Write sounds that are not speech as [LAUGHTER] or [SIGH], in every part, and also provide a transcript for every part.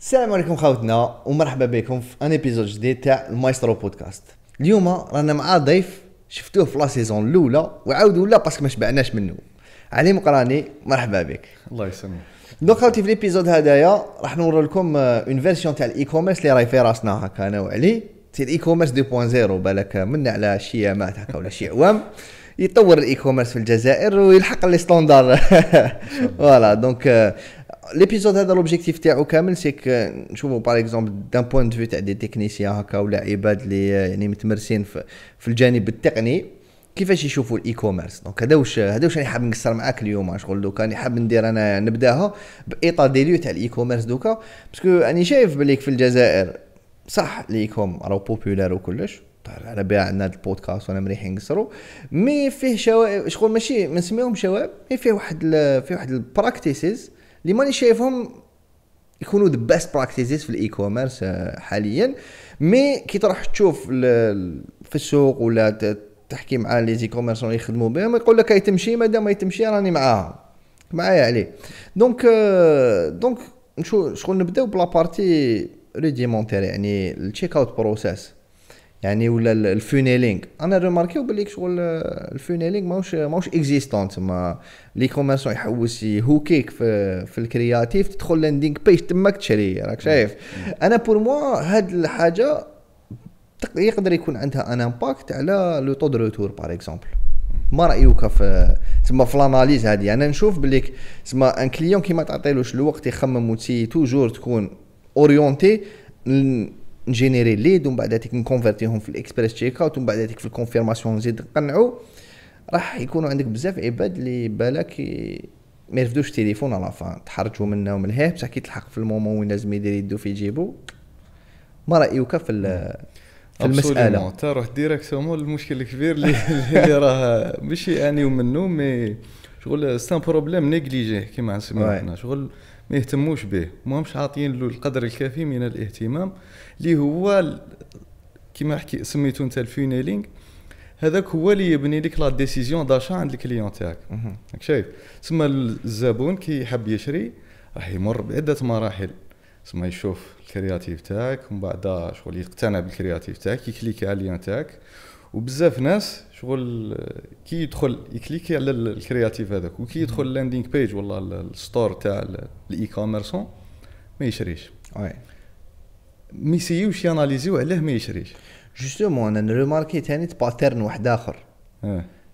السلام عليكم خاوتنا ومرحبا بكم في ان ابيزود جديد تاع المايسترو بودكاست اليوم رانا مع ضيف شفتوه في لا سيزون الاولى وعاود ولا باسكو ما شبعناش منه علي مقراني مرحبا بك الله يسلمك دونك خاوتي في ليبيزود هذايا راح نور لكم اون فيرسيون تاع الاي كوميرس اللي راهي في راسنا هكا انا وعلي تي الاي كوميرس 2.0 بالك منا على شي ايامات هكا ولا شي عوام يطور الاي كوميرس في الجزائر ويلحق لي ستوندار فوالا دونك ليبيزود هذا لوبجيكتيف تاعو كامل سيك نشوفوا باغ اكزومبل دان بوان دو تاع دي تكنيسيان هكا ولا عباد اللي يعني متمرسين في الجانب التقني كيفاش يشوفوا الاي كوميرس دونك هذا واش هذا واش راني حاب نقصر معاك اليوم شغل دوكا راني حاب ندير انا نبداها بايطا دي ليو تاع الاي كوميرس دوكا باسكو راني شايف بلي في الجزائر صح الاي كوم راهو بوبولار وكلش طيب، على بها عندنا البودكاست وانا مريحين نقصروا مي فيه شوائب شغل ماشي ما نسميهم شوائب مي فيه واحد فيه واحد البراكتيسز اللي ماني شايفهم يكونوا ذا بيست براكتيزز في الاي آه، كوميرس حاليا مي كي تروح تشوف في السوق ولا تحكي مع لي زي كوميرس اللي يخدموا بهم يقول لك هي تمشي ما دام تمشي راني معاهم معايا عليه دونك آه، دونك شغل نبداو بلا بارتي ريديمونتير يعني التشيك اوت بروسيس يعني ولا الفونيلينغ انا ريماركيو بلي شغل آه، الفونيلينغ ماهوش ماهوش اكزيستون تما لي كوميرسون يحوس يهوكيك في, في الكرياتيف تدخل لاندينغ بيج تماك تشري راك شايف انا بور موا هاد الحاجه يقدر يكون عندها ان امباكت على لو طو دو روتور باغ اكزومبل ما رايك في تما في الاناليز هذه انا نشوف بليك تما ان كليون كي ما تعطيلوش الوقت يخمم وتي توجور تكون اورينتي نجينيري ليد ومن بعد نكونفرتيهم في الاكسبريس تشيك اوت ومن بعد في الكونفيرماسيون نزيد نقنعو راح يكونوا عندك بزاف عباد اللي بالك ما يرفدوش التليفون على فان تحرجوا منه ومن الهاب بصح كي تلحق في المومون وين لازم يدير يدو في جيبو ما رايك في في المساله تروح ديريكتومون المشكل الكبير اللي, اللي راه ماشي انيو منه مي شغل سان بروبليم نيجليجي كيما نسميو حنا شغل ما يهتموش به ما همش عاطيين له القدر الكافي من الاهتمام اللي هو كما حكي سميتو انت الفينيلينغ هذاك هو اللي يبني لك لا ديسيزيون داشا عند الكليون تاعك راك شايف تسمى الزبون كي يحب يشري راح يمر بعده مراحل تسمى يشوف الكرياتيف تاعك ومن بعد شغل يقتنع بالكرياتيف تاعك يكليك على اللين تاعك وبزاف ناس شغل كي يدخل يكليكي على الكرياتيف هذاك وكي يدخل لاندينغ بيج ولا الستور تاع الاي كوميرسون ما يشريش وي ما يسيوش ياناليزيو علاه ما يشريش جوستومون انا ريماركي ثاني باترن واحد اخر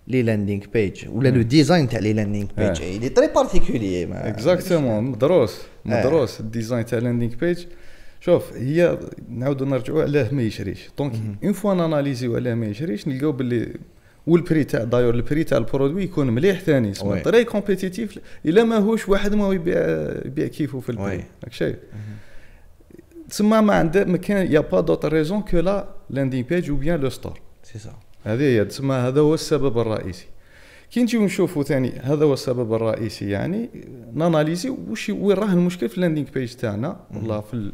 لي لاندينغ بيج ولا لو ديزاين تاع لي لاندينغ بيج اللي تري بارتيكولي اكزاكتومون مدروس مدروس الديزاين تاع لاندينغ بيج شوف هي نعاودو نرجعوا علاه ما يشريش دونك اون فوا ناناليزيو علاه ما يشريش نلقاو باللي والبري تاع دايور البري تاع البرودوي يكون مليح ثاني سما طري كومبيتيتيف الا ماهوش واحد ما يبيع يبيع كيفو في البري راك شايف تسمى ما عنده ما كان يا با دوت ريزون كو لا لاندينغ بيج او بيان لو ستور سي سا هذه هي تسمى هذا هو السبب الرئيسي كي نجيو نشوفوا ثاني هذا هو السبب الرئيسي يعني ناناليزي واش وين راه المشكل في اللاندينغ بيج تاعنا ولا في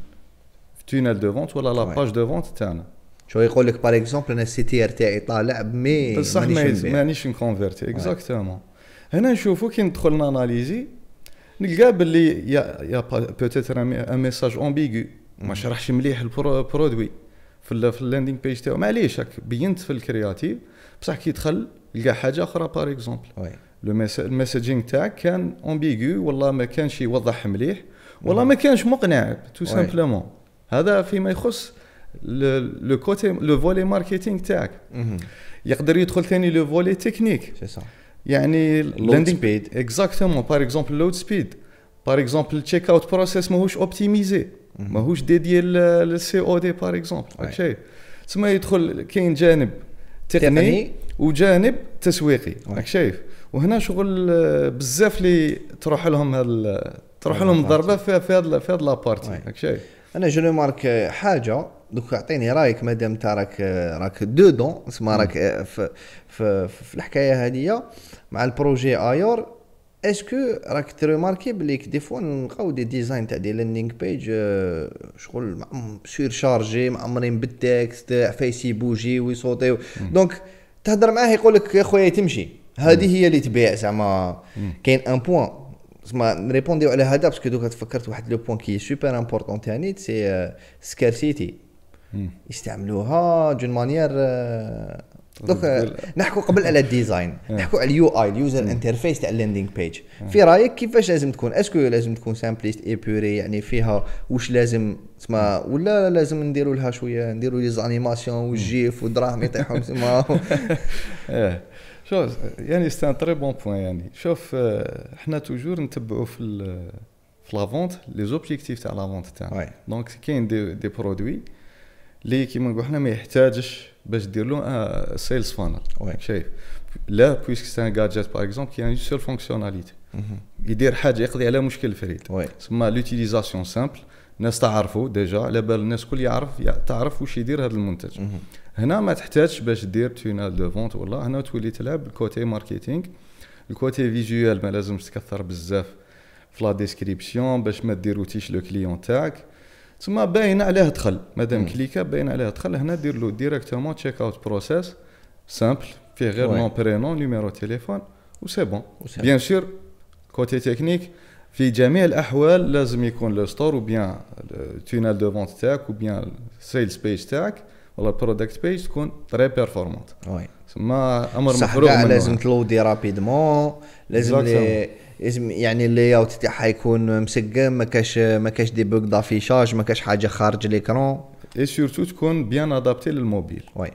التونيل دو فونت ولا لاباج دو فونت تاعنا شو يقول لك باغ اكزومبل انا السي تي ار تاعي طالع مي بصح مانيش نكونفيرتي اكزاكتومون هنا نشوفو كي ندخل ناناليزي نلقى باللي يا يا بوتيتر ان ميساج امبيغو ما mm-hmm. شرحش مليح البرودوي في اللاندينغ بيج تاعو معليش هاك بينت في الكرياتيف بصح كي دخل لقى حاجه اخرى باغ اكزومبل لو المساجينغ تاعك كان امبيغو والله ما كانش يوضح مليح والله mm-hmm. ما كانش مقنع تو سامبلومون هذا فيما يخص لو كوتي لو فولي ماركتينغ تاعك يقدر يدخل ثاني لو فولي تكنيك يعني لود سبيد اكزاكتومون باغ اكزومبل لود سبيد باغ اكزومبل تشيك اوت بروسيس ماهوش اوبتيميزي ماهوش ديديي للسي او دي باغ اكزومبل شي تسمى يدخل كاين جانب تقني وجانب تسويقي راك شايف وهنا شغل بزاف اللي تروح لهم هال تروح لهم ضربه في هذا في هذا لابارتي راك شايف انا جو مارك حاجه دوك اعطيني رايك مادام انت راك راك دو دون تسمى راك في, في, الحكايه هذه مع البروجي ايور اسكو راك تريماركي بلي دي فوا نلقاو دي ديزاين تاع دي لاندينغ بيج شغل سير شارجي معمرين بالتكست عفايس يبوجي ويصوتيو دونك تهضر معاه يقول لك يا خويا تمشي هذه هي اللي تبيع زعما كاين ان بوان زعما نريبونديو على هذا باسكو دوك تفكرت واحد لو بوان كي سوبر امبورطون تاني سي سكارسيتي يستعملوها دون مانيير آه، دوك آه، نحكوا قبل على الديزاين [LAUGHS] نحكوا على اليو اي اليوزر انترفيس تاع اللاندينغ بيج في رايك كيفاش لازم تكون اسكو لازم تكون سامبليست بوري يعني فيها واش لازم تسمى ولا لازم نديروا لها شويه نديروا لي زانيماسيون والجيف والدراهم [LAUGHS] يطيحوا تسمى [LAUGHS] إيه. شوف يعني سي ان تري بون بوان يعني شوف آه، حنا توجور نتبعوا في في لافونت لي زوبجيكتيف تاع لافونت تاعنا دونك كاين دي برودوي اللي كيما نقول حنا ما يحتاجش باش دير له سيلز آه، فانل شايف لا بويسك سي ان باغ اكزومبل كي ان سول فونكسيوناليتي يدير حاجه يقضي على مشكل الفريد تسمى لوتيليزاسيون سامبل الناس تعرفوا ديجا على بال الناس كل يعرف تعرف واش يدير هذا المنتج mhm. هنا ما تحتاجش باش دير تونال دو فونت ولا هنا تولي تلعب الكوتي ماركتينغ الكوتي فيجوال ما لازمش تكثر بزاف في لا ديسكريبسيون باش ما ديروتيش لو كليون تاعك تسمى باين عليه دخل مادام كليكا باين عليه دخل هنا دير له ديريكتومون تشيك اوت بروسيس سامبل فيه غير نون برينون نيميرو تيليفون و سي بون بيان سور كوتي تكنيك في جميع الاحوال لازم يكون لو ستور و بيان تونال دو فونت تاعك و بيان سيلز بيج تاعك ولا البرودكت بيج تكون تري بيرفورمونت تسمى امر مفروغ منه لازم تلودي رابيدمون لازم يعني اللي اوت تاعها يكون مسقم ما كاش ما كاش دي بوك دافيشاج ما كاش حاجه خارج ليكرون اي سورتو تكون بيان ادابتي للموبيل وي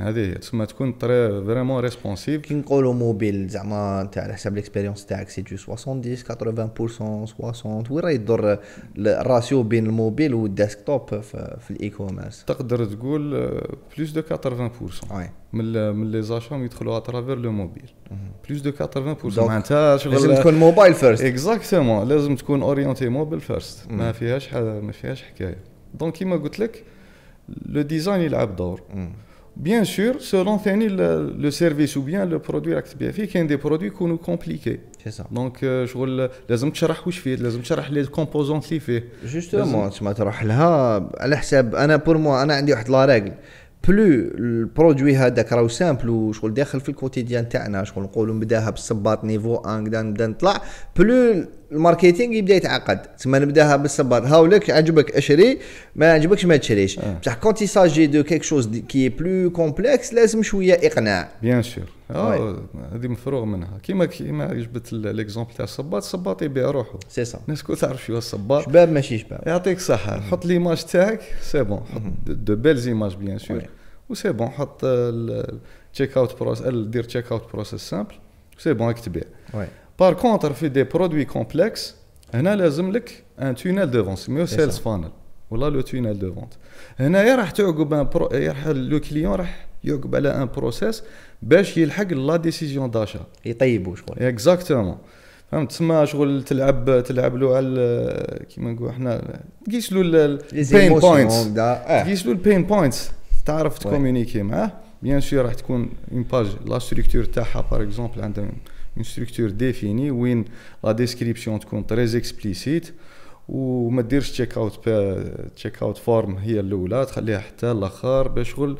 هذه تسمى تكون تري فريمون ريسبونسيف كي نقولوا موبيل زعما تاع على حساب ليكسبيريونس تاعك سي جو 70 80 60 وين راه يدور الراسيو بين الموبيل والديسكتوب في الاي كوميرس تقدر تقول بلوس دو 80% وي من من لي زاشون يدخلوا اترافير لو موبيل بلوس دو 80% معناتها شغل لازم تكون موبايل فيرست اكزاكتومون لازم تكون اورينتي موبيل فيرست ما فيهاش ما فيهاش حكايه دونك كيما قلت لك لو ديزاين يلعب دور مم. Mhm. Bien sûr, selon Fanny, le, le service ou bien le produit actif, BFI, qui est un des produits qu'on nous compliqués. C'est ça. Donc, euh, je veux le. Les hommes tcharach ou chfid, les hommes les composants qui fait. Justement, tu m'as dit, là, à l'heure, pour moi, on a une règle. بلو البرودوي هذاك راهو سامبل وشغل داخل في الكوتيديان تاعنا شغل نقولوا نبداها بالصباط نيفو ان نبدا نبدا نطلع بلو الماركتينغ يبدا يتعقد تما نبداها بالصباط هاولك عجبك اشري ما عجبكش ما تشريش بصح كونتي ساجي دو كيك شوز كي بلو كومبلكس لازم شويه اقناع بيان سور هذه مفروغ منها كيما كيما جبت ليكزومبل تاع الصباط الصباط يبيع روحه سي سا الناس كو تعرف شو الصباط شباب ماشي شباب يعطيك الصحه حط ليماج تاعك سي بون حط دو بيل زيماج بيان سور وسي بون حط تشيك اوت بروس دير تشيك اوت بروسيس سامبل سي بون راك تبيع بار كونتر في دي برودوي كومبلكس هنا لازم لك ان تونيل دو فونس ميو سيلز فانل ولا لو تونيل دو فونت هنايا راح تعقب راح لو كليون راح يقبل ان بروسيس باش يلحق لا ديسيزيون داشا يطيبو شغل اكزاكتومون فهمت تسمى شغل تلعب تلعب له على كيما نقولوا حنا تقيس له البين بوينتس تقيس له البين بوينتس تعرف تكومونيكي معاه بيان سور راح تكون اون باج لا ستركتور تاعها باغ اكزومبل عندها اون ستركتور ديفيني وين لا ديسكريبسيون تكون تريز اكسبليسيت وما ديرش تشيك اوت تشيك اوت فورم هي الاولى تخليها حتى الاخر باش شغل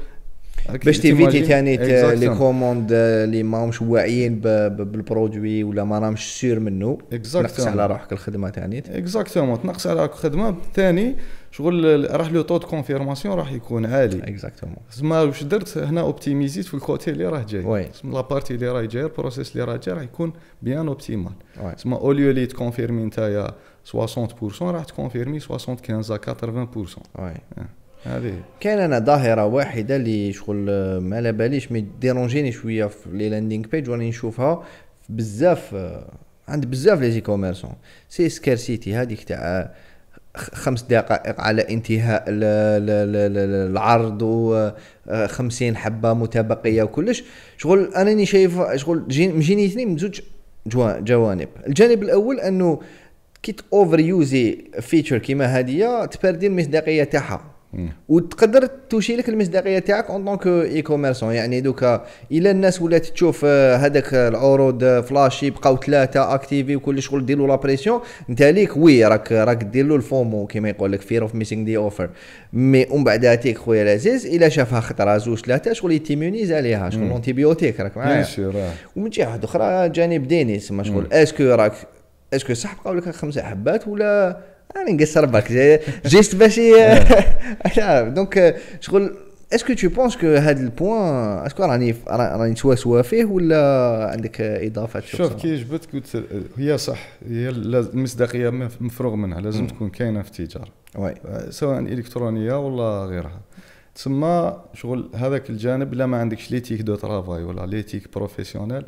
باش تيفيتي تاني آه، لي كوموند اللي آه، ماهمش واعيين بالبرودوي ولا ما راهمش سير منه تنقص على روحك الخدمه تاني اكزاكتومون تنقص على روحك الخدمه ثاني شغل راح لو طو كونفيرماسيون راح يكون عالي اكزاكتومون تسمى واش درت هنا اوبتيميزيت في الكوتي اللي راه جاي وي لا اللي راه جاي البروسيس اللي راه جاي راح يكون بيان اوبتيمال تسمى اوليو اللي تكونفيرمي نتايا 60% راح تكونفيرمي 75 80% وي آه. كاين انا ظاهره واحده اللي شغل ما على باليش مي ديرونجيني شويه في لي لاندينغ بيج وانا نشوفها بزاف عند بزاف لي كوميرسون سي سكارسيتي هذيك تاع خمس دقائق على انتهاء العرض و50 آه، حبه متبقيه وكلش شغل انني شايف شغل اثنين من زوج جوانب الجانب الاول انه كي اوفر يوزي فيتشر كيما هاديه تبردي المصداقيه تاعها وتقدر توشي لك المصداقيه تاعك اون طونك اي كوميرسون يعني دوكا الا الناس ولات تشوف آه، هذاك العروض فلاشي آه، بقاو ثلاثه اكتيفي وكل شغل له لا بريسيون انت ليك وي راك راك دير له الفومو كيما يقول لك فير اوف ميسينغ دي اوفر مي ومن بعد هاتيك خويا العزيز الا شافها خطره زوج ثلاثه شغل يتيمونيز عليها شغل اونتيبيوتيك راك معايا ومن جهه اخرى جانب ديني تسمى شغل اسكو راك اسكو صح بقاو لك خمسه حبات ولا راني نقصر برك جيست باش دونك [LAUGHS] شغل اسكو تو بونس كو هذا البوان اسكو راني راني سوا فيه ولا عندك اضافات شوف كي جبت قلت هي صح هي المصداقيه مفروغ منها لازم تكون كاينه في التجاره وي آه، سواء الكترونيه ولا غيرها تسمى شغل هذاك الجانب لا ما عندكش ليتيك دو ترافاي ولا ليتيك بروفيسيونيل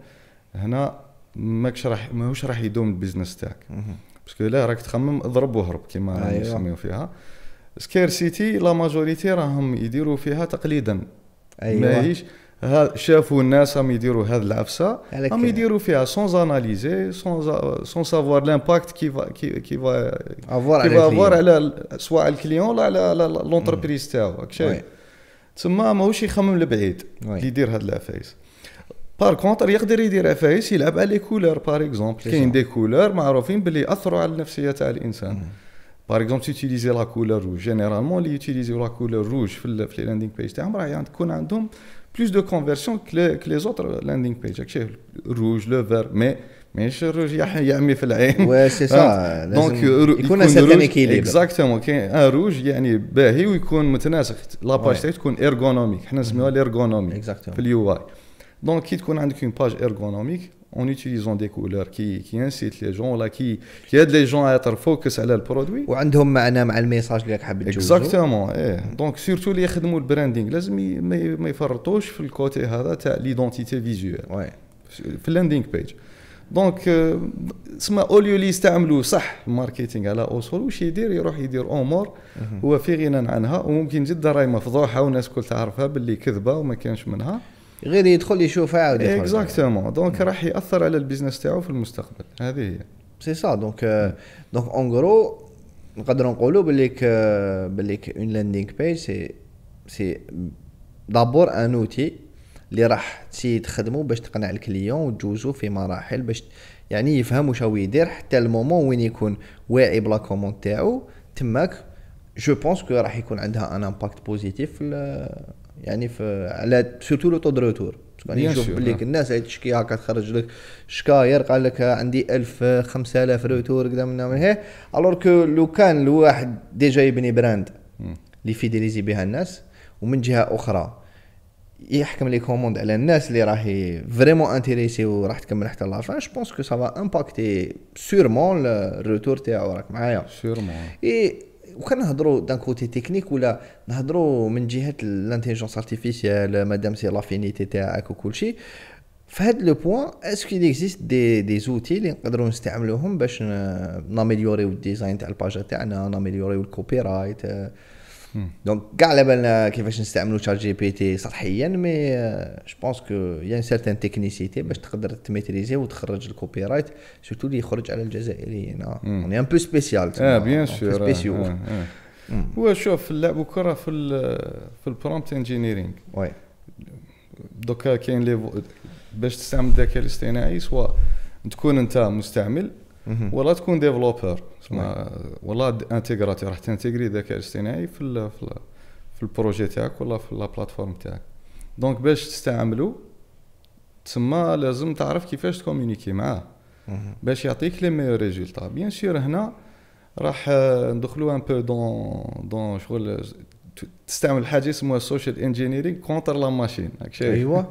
هنا ماكش راح ماهوش راح يدوم البيزنس تاعك باسكو لا راك تخمم اضرب واهرب كيما أيوة. يسميو فيها سكيرسيتي لا ماجوريتي راهم يديروا فيها تقليدا ايوه ماهيش شافوا الناس راهم يديروا هذه العفسه هم يديروا فيها سونز اناليزي سون سون سافوار لامباكت كي فا كي كي فا افوار كي افوار على سواء على الكليون ولا على لونتربريز تاعو تسمى ماهوش يخمم لبعيد اللي يدير هذه العفايس بار كونتر يقدر يدير عفايس يلعب على لي كولور باغ اكزومبل كاين دي كولور معروفين باللي اثروا على النفسيه تاع الانسان باغ اكزومبل تيتيليزي لا كولور روج جينيرالمون اللي يوتيليزيو لا كولور روج في في لاندينغ بيج تاعهم راه تكون عندهم بلوس دو كونفيرسيون كلي لي زوتر لاندينغ بيج شايف الروج لو فير مي ماشي الروج يعمي في العين وي سي سا دونك يكون سيتان اكيليبر اكزاكتومون كاين ان روج يعني باهي ويكون متناسق لاباج تاعي تكون ايرغونوميك حنا نسميوها ايرغونوميك في اليو اي Donc, qui تكون عندك une page ergonomique en utilisant des couleurs qui, qui incitent les gens là, qui, qui aident les gens à être focus على البرودوي وعندهم معنى مع الميساج اللي راك حاب تجوزو اكزاكتومون ايه دونك سيرتو اللي يخدموا البراندينغ لازم ما يفرطوش في الكوتي هذا تاع ليدونتيتي فيزيوال وي في اللاندينغ بيج دونك تسمى اوليو اللي يستعملوا صح الماركتينغ على اصول واش يدير يروح يدير امور هو في غنى عنها وممكن جدا راهي مفضوحه والناس الكل تعرفها باللي كذبه وما كانش منها غير يدخل يشوفها عاود يخرج اكزاكتومون نعم. دونك راح ياثر على البيزنس تاعو في المستقبل هذه هي سي سا دونك دونك اون غرو نقدروا نقولوا باللي باللي اون لاندينغ بيج سي سي دابور ان اوتي اللي راح تسي تخدمو باش تقنع الكليون وتجوزو في مراحل باش يعني يفهم واش هو يدير حتى المومون وين يكون واعي بلا كوموند تاعو تماك جو بونس كو راح يكون عندها ان امباكت بوزيتيف في يعني في على سورتو لو طود روتور يعني نشوف بليك الناس تشكي هكا تخرج لك شكاير قال لك عندي 1000 5000 روتور كذا من هنا الور كو لو كان الواحد ديجا يبني براند اللي فيديليزي بها الناس ومن جهه اخرى يحكم لي كوموند على الناس اللي راهي فريمون انتريسي وراح تكمل حتى لافان جو بونس كو سافا امباكتي سيرمون الروتور تاعو راك معايا سيرمون اي وكنهضروا دان كوتي تكنيك ولا نهضروا من جهه الانتيليجونس ارتيفيسيال مادام سي لافينيتي تاعك وكلشي فهاد لو بوين اسكو ديكزيست دي دي زوتي اللي نقدروا نستعملوهم باش ناميليوريو الديزاين تاع الباج تاعنا ناميليوريو الكوبي رايت دونك كاع على بالنا كيفاش نستعملوا شات جي بي تي سطحيا مي جو بونس كو يا سارتان تكنيسيتي باش تقدر تميتريزي وتخرج الكوبي رايت سورتو اللي يخرج على الجزائريين اون ان بو سبيسيال اه بيان سور سبيسيو هو شوف اللعب كره في في البرومبت انجينيرينغ وي دوكا كاين لي باش تستعمل الذكاء الاصطناعي سوا تكون انت مستعمل ولا تكون ديفلوبر والله انتيغراتي راح تنتيغري الذكاء الاصطناعي في الـ في, الـ في البروجي تاعك ولا في البلاتفورم تاعك دونك باش تستعملو تسمى لازم تعرف كيفاش تكومونيكي معاه باش يعطيك لي ميور ريزولتا بيان سور هنا راح آه، ندخلو ان بو دون دون شغل تستعمل حاجه اسمها سوشيال انجينيرينغ كونتر لا ماشين ايوا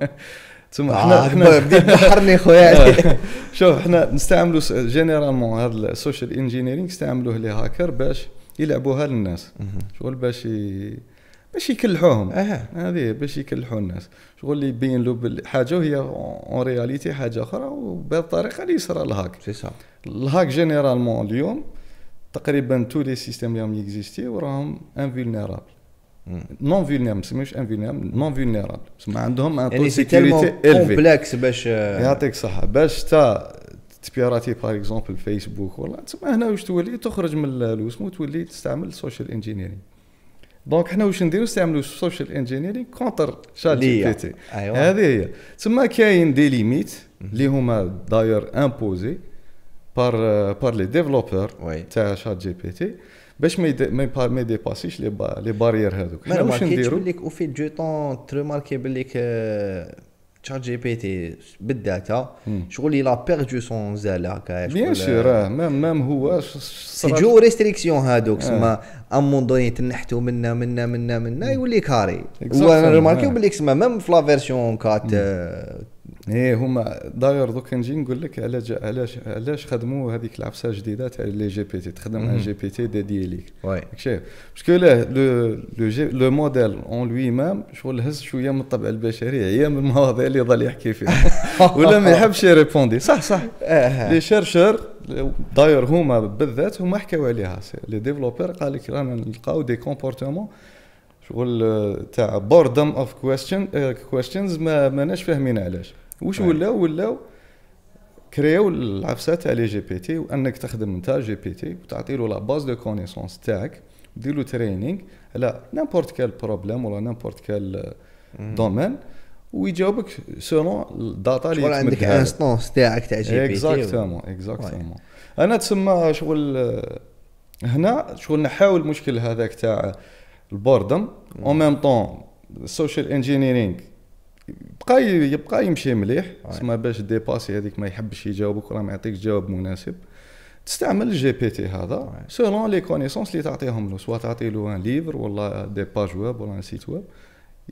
تسمى آه، احنا احنا بحرني خويا [LAUGHS] آه. [LAUGHS] شوف احنا نستعملوا جينيرالمون هذا السوشيال انجينيرينغ يستعملوه لي هاكر باش يلعبوها للناس شغل باش باش يكلحوهم اه هذه باش يكلحوا الناس شغل اللي يبين له حاجه وهي اون رياليتي حاجه اخرى وبهذه الطريقه اللي يصرى الهاك سي سا الهاك جينيرالمون اليوم تقريبا تو لي سيستيم اللي راهم يكزيستي وراهم انفولنيرابل نون فيلنيرابل ما مش انفيلنيرابل نون فيلنيرابل تسمى عندهم ان يعني سي تيلمون كومبلكس باش يعطيك الصحه باش تا تبيراتي باغ اكزومبل فيسبوك ولا تسمى هنا واش تولي تخرج من الوسمو تولي تستعمل السوشيال انجينيرينغ دونك حنا واش نديرو نستعملو السوشيال انجينيرينغ كونتر شات جي بي تي أيوة. هذه هي تسمى كاين دي ليميت اللي هما داير امبوزي بار بار لي ديفلوبور تاع شات جي بي تي باش ما ما ما يديباسيش لي لي بارير هذوك ما نديرو بليك وفي دو طون ترماركي بليك تشات جي بي تي بالداتا شغل بيغ بيردو سون زال هكا بيان آه. سور راه مام مام هو سي جو ريستريكسيون هادوك آه. سما ام مون دوني تنحتو منا منا منا منا يولي كاري هو ريماركيو بليك سما مام في لا فيرسيون 4 ايه هما داير دوك نجي نقول لك علاش علاش علاش خدموا هذيك العفسه الجديده تاع لي جي بي تي تخدم ان جي بي تي ديدي ليك واي شايف باسكو لا لو لو جي لو موديل اون لوي مام شغل هز شويه من الطبع البشري هي من المواضيع اللي يضل يحكي فيها [LAUGHS] ولا ما يحبش يريبوندي صح صح آه، آه. لي شيرشور داير هما بالذات هما حكاو عليها لي ديفلوبر قال لك رانا نلقاو دي كومبورتمون شغل آه، تاع بوردم اوف كويستشن كويستشنز ما ماناش فاهمين علاش واش ولاو ولاو كرياو العفسه تاع لي جي بي تي وانك تخدم انت جي بي تي وتعطي له لا باز دو كونيسونس تاعك دير له ترينينغ على نيمبورت كال بروبليم ولا نيمبورت كال دومين ويجاوبك سولون الداتا اللي عندك انستونس تاعك تاع جي بي تي اكزاكتومون اكزاكتومون انا تسمى شغل آه، هنا شغل نحاول المشكل هذاك تاع البوردم اون ميم طون السوشيال انجينيرينغ يبقى يبقى يمشي مليح تسمى باش ديباسي هذيك ما يحبش يجاوبك راه ما يعطيكش جواب مناسب تستعمل الجي بي تي هذا سولون لي كونيسونس اللي تعطيهم له سوا تعطي له ان ليفر ولا دي باج ويب ولا ان سيت ويب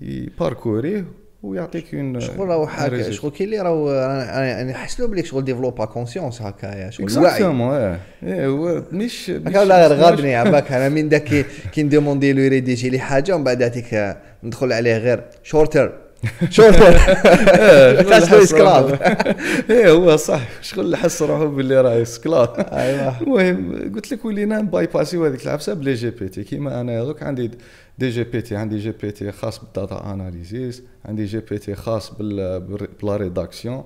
يباركوريه ويعطيك اون شغل راهو حاجه شغل كي اللي راهو انا نحسلو بلي شغل ديفلوبا كونسيونس هكايا شغل الوعي اكزاكتومون إيه، مش هكا ولا غير غاضني عباك انا من داك كي نديموندي لو يريديجي لي حاجه ومن بعد هذيك ندخل عليه غير شورتر شوف تحسبه سكلاب ايه هو صح شغل حس روحه باللي راه سكراب أيوة. المهم قلت لك ولينا باي باسي هذيك العبسه بلي جي بي تي كيما انا دوك عندي دي جي بي تي عندي جي بي تي خاص بالداتا اناليزيس عندي جي بي تي خاص بلا ريداكسيون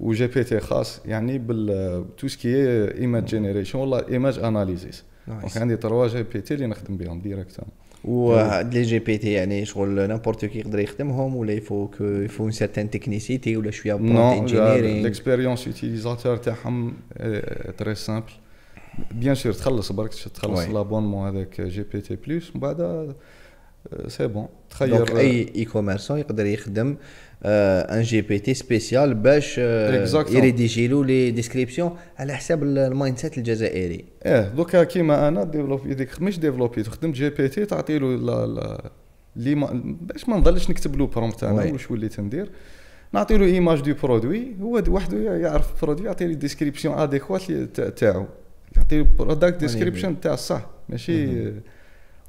و جي بي تي خاص يعني بال تو سكي ايماج جينيريشن ولا ايماج اناليزيس دونك عندي تروا جي بي تي اللي نخدم بهم ديريكتومون لي جي بي تي يعني شغل نامبورت كي يقدر يخدمهم ولا يفو كو يفو اون سيرتان تكنيسيتي ولا شويه برومبت انجينيرينغ ليكسبيريونس يوتيليزاتور تاعهم تري سامبل بيان سور تخلص برك تخلص لابونمون هذاك جي بي تي بلس من بعد سي آه، بون تخير اي اي كوميرسون يقدر يخدم ان جي بي تي سبيسيال باش يريديجي له لي ديسكريبسيون على حساب المايند سيت الجزائري اه دوكا كيما انا ديفلوبي ديك مش ديفلوبي خدمت جي بي تي تعطي له لي ما باش ما نضلش نكتب له برومبت انا واش وليت ندير نعطي له ايماج دو برودوي هو وحده يعرف البرودوي يعطي لي ديسكريبسيون اديكوات تاعو يعطي له ديسكريبسيون تاع الصح ماشي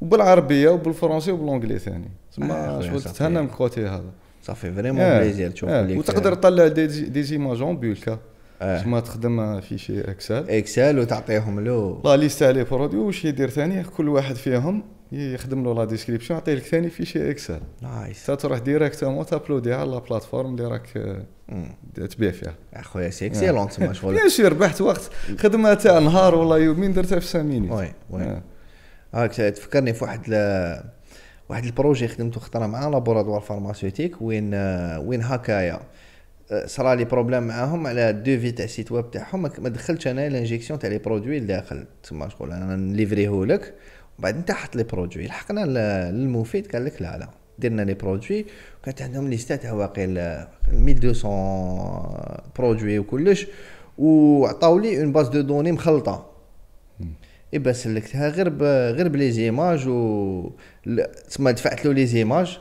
وبالعربيه وبالفرنسي وبالانجلي ثاني تسمى شغل تتهنى من الكوتي هذا صافي فريمون بليزير تشوف ليك وتقدر تطلع دي, زيماج اون بولكا آه. تما تخدم في شي اكسل اكسل وتعطيهم له لا ليست عليه برودوي واش يدير ثاني كل واحد فيهم يخدم له لا ديسكريبسيون يعطيه لك ثاني فيشي اكسل نايس تروح ديريكتومون تابلودي على لا بلاتفورم اللي راك تبيع فيها اخويا سي اكسيلون تما شغل بيان سور ربحت وقت خدمه تاع نهار ولا يومين درتها في 5 مينيت وي وي هاك تفكرني في واحد واحد البروجي خدمته خطره مع لابوراتوار فارماسيوتيك وين آه، وين هكايا آه، صرا لي بروبليم معاهم على في تاع سيت ويب تاعهم ما دخلتش انا لانجيكسيون تاع لي برودوي لداخل تما شغل انا نليفريهولك وبعد انت حط لي برودوي لحقنا للمفيد قال لك لا لا درنا لي برودوي كانت عندهم تاع واقيل 1200 برودوي وكلش لي اون باز دو دوني مخلطه اي با سلكتها غير ب... غير بلي زيماج و تسمى دفعت له لي زيماج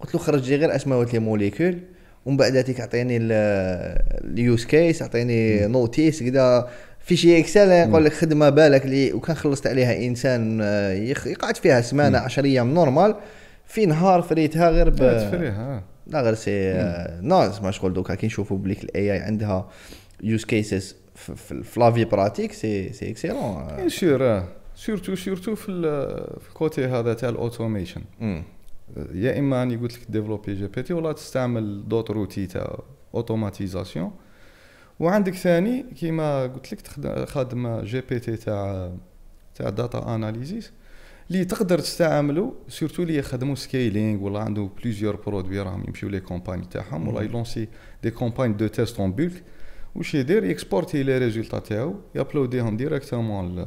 قلت له خرج لي غير اسماوات لي موليكول ومن بعد تيك عطيني اليوز كيس عطيني نوتيس كدا في شي اكسل يقول لك خدمه بالك لي وكان خلصت عليها انسان آه، يقعد فيها سمانه 10 ايام نورمال في نهار فريتها غير ب آه، آه. لا غير سي ناز شغل دوكا كي نشوفوا بليك الاي اي عندها يوز كيسز في لافي براتيك سي سي اكسيلون بيان سور سورتو سورتو في الكوتي هذا تاع الاوتوميشن mm. يا اما اني قلت لك ديفلوبي جي بي تي ولا تستعمل دوت روتي تاع اوتوماتيزاسيون وعندك ثاني كيما قلت لك خدمه جي بي تي تاع تاع داتا اناليزيس اللي تقدر تستعملو سورتو اللي يخدموا سكيلينغ ولا عنده بليزيور برودوي راهم يمشيو لي كومباني تاعهم ولا mm. يلونسي دي كومباني دو تيست اون بولك واش يدير يكسبورتي لي ريزولتا تاعو يابلوديهم ديريكتومون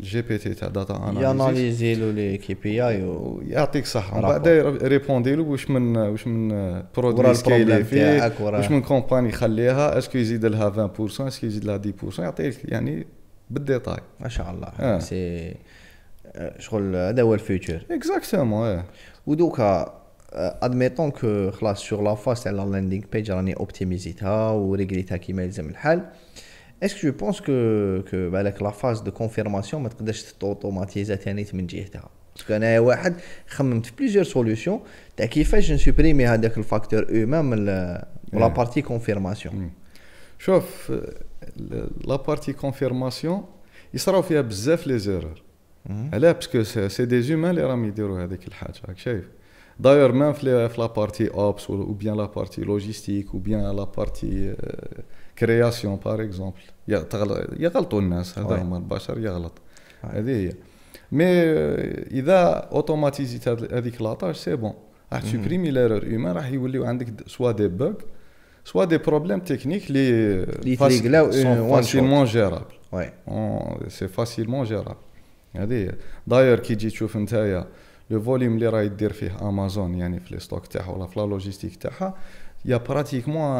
الجي بي تي تاع داتا اناليزيس ياناليزي له لي كي بي اي ويعطيك صح من بعد ريبوندي له واش من واش من برودوي سكيل فيه واش من كومباني خليها اسكو يزيد لها 20% اسكو يزيد لها 10% يعطيك يعني بالديتاي ما شاء الله آه. سي شغل هذا هو الفيوتشر اكزاكتومون ودوكا Euh, admettons que sur la face de la landing page, on est optimisé ou régulé qui est-ce que je pense que, bah, la phase de confirmation, je peux automatiser la tête parce que j'ai fait plusieurs solutions qui fait que je supprime le facteur humain pour la partie confirmation. Chef, mm. la partie confirmation, il sera fait beaucoup les erreurs. Mm. Parce que c'est des humains qui ont mis des erreurs. D'ailleurs, même la partie ops, ou bien la partie logistique, ou bien la partie euh, création, par exemple, يغلطوا الناس هذا هما البشر يغلط هذه هي مي اذا اوتوماتيزيت هذيك لاطاج سي بون راح تسوبريمي ليرور هيومان راح يوليو عندك سوا دي بوغ سوا دي بروبليم تكنيك لي لي تريكلاو فاسيلمون جيرابل وي سي فاسيلمون جيرابل هذه هي داير كي تجي تشوف نتايا لو فوليوم اللي راه يدير فيه امازون يعني في لي ستوك تاعها ولا في لا لوجيستيك تاعها يا براتيكمون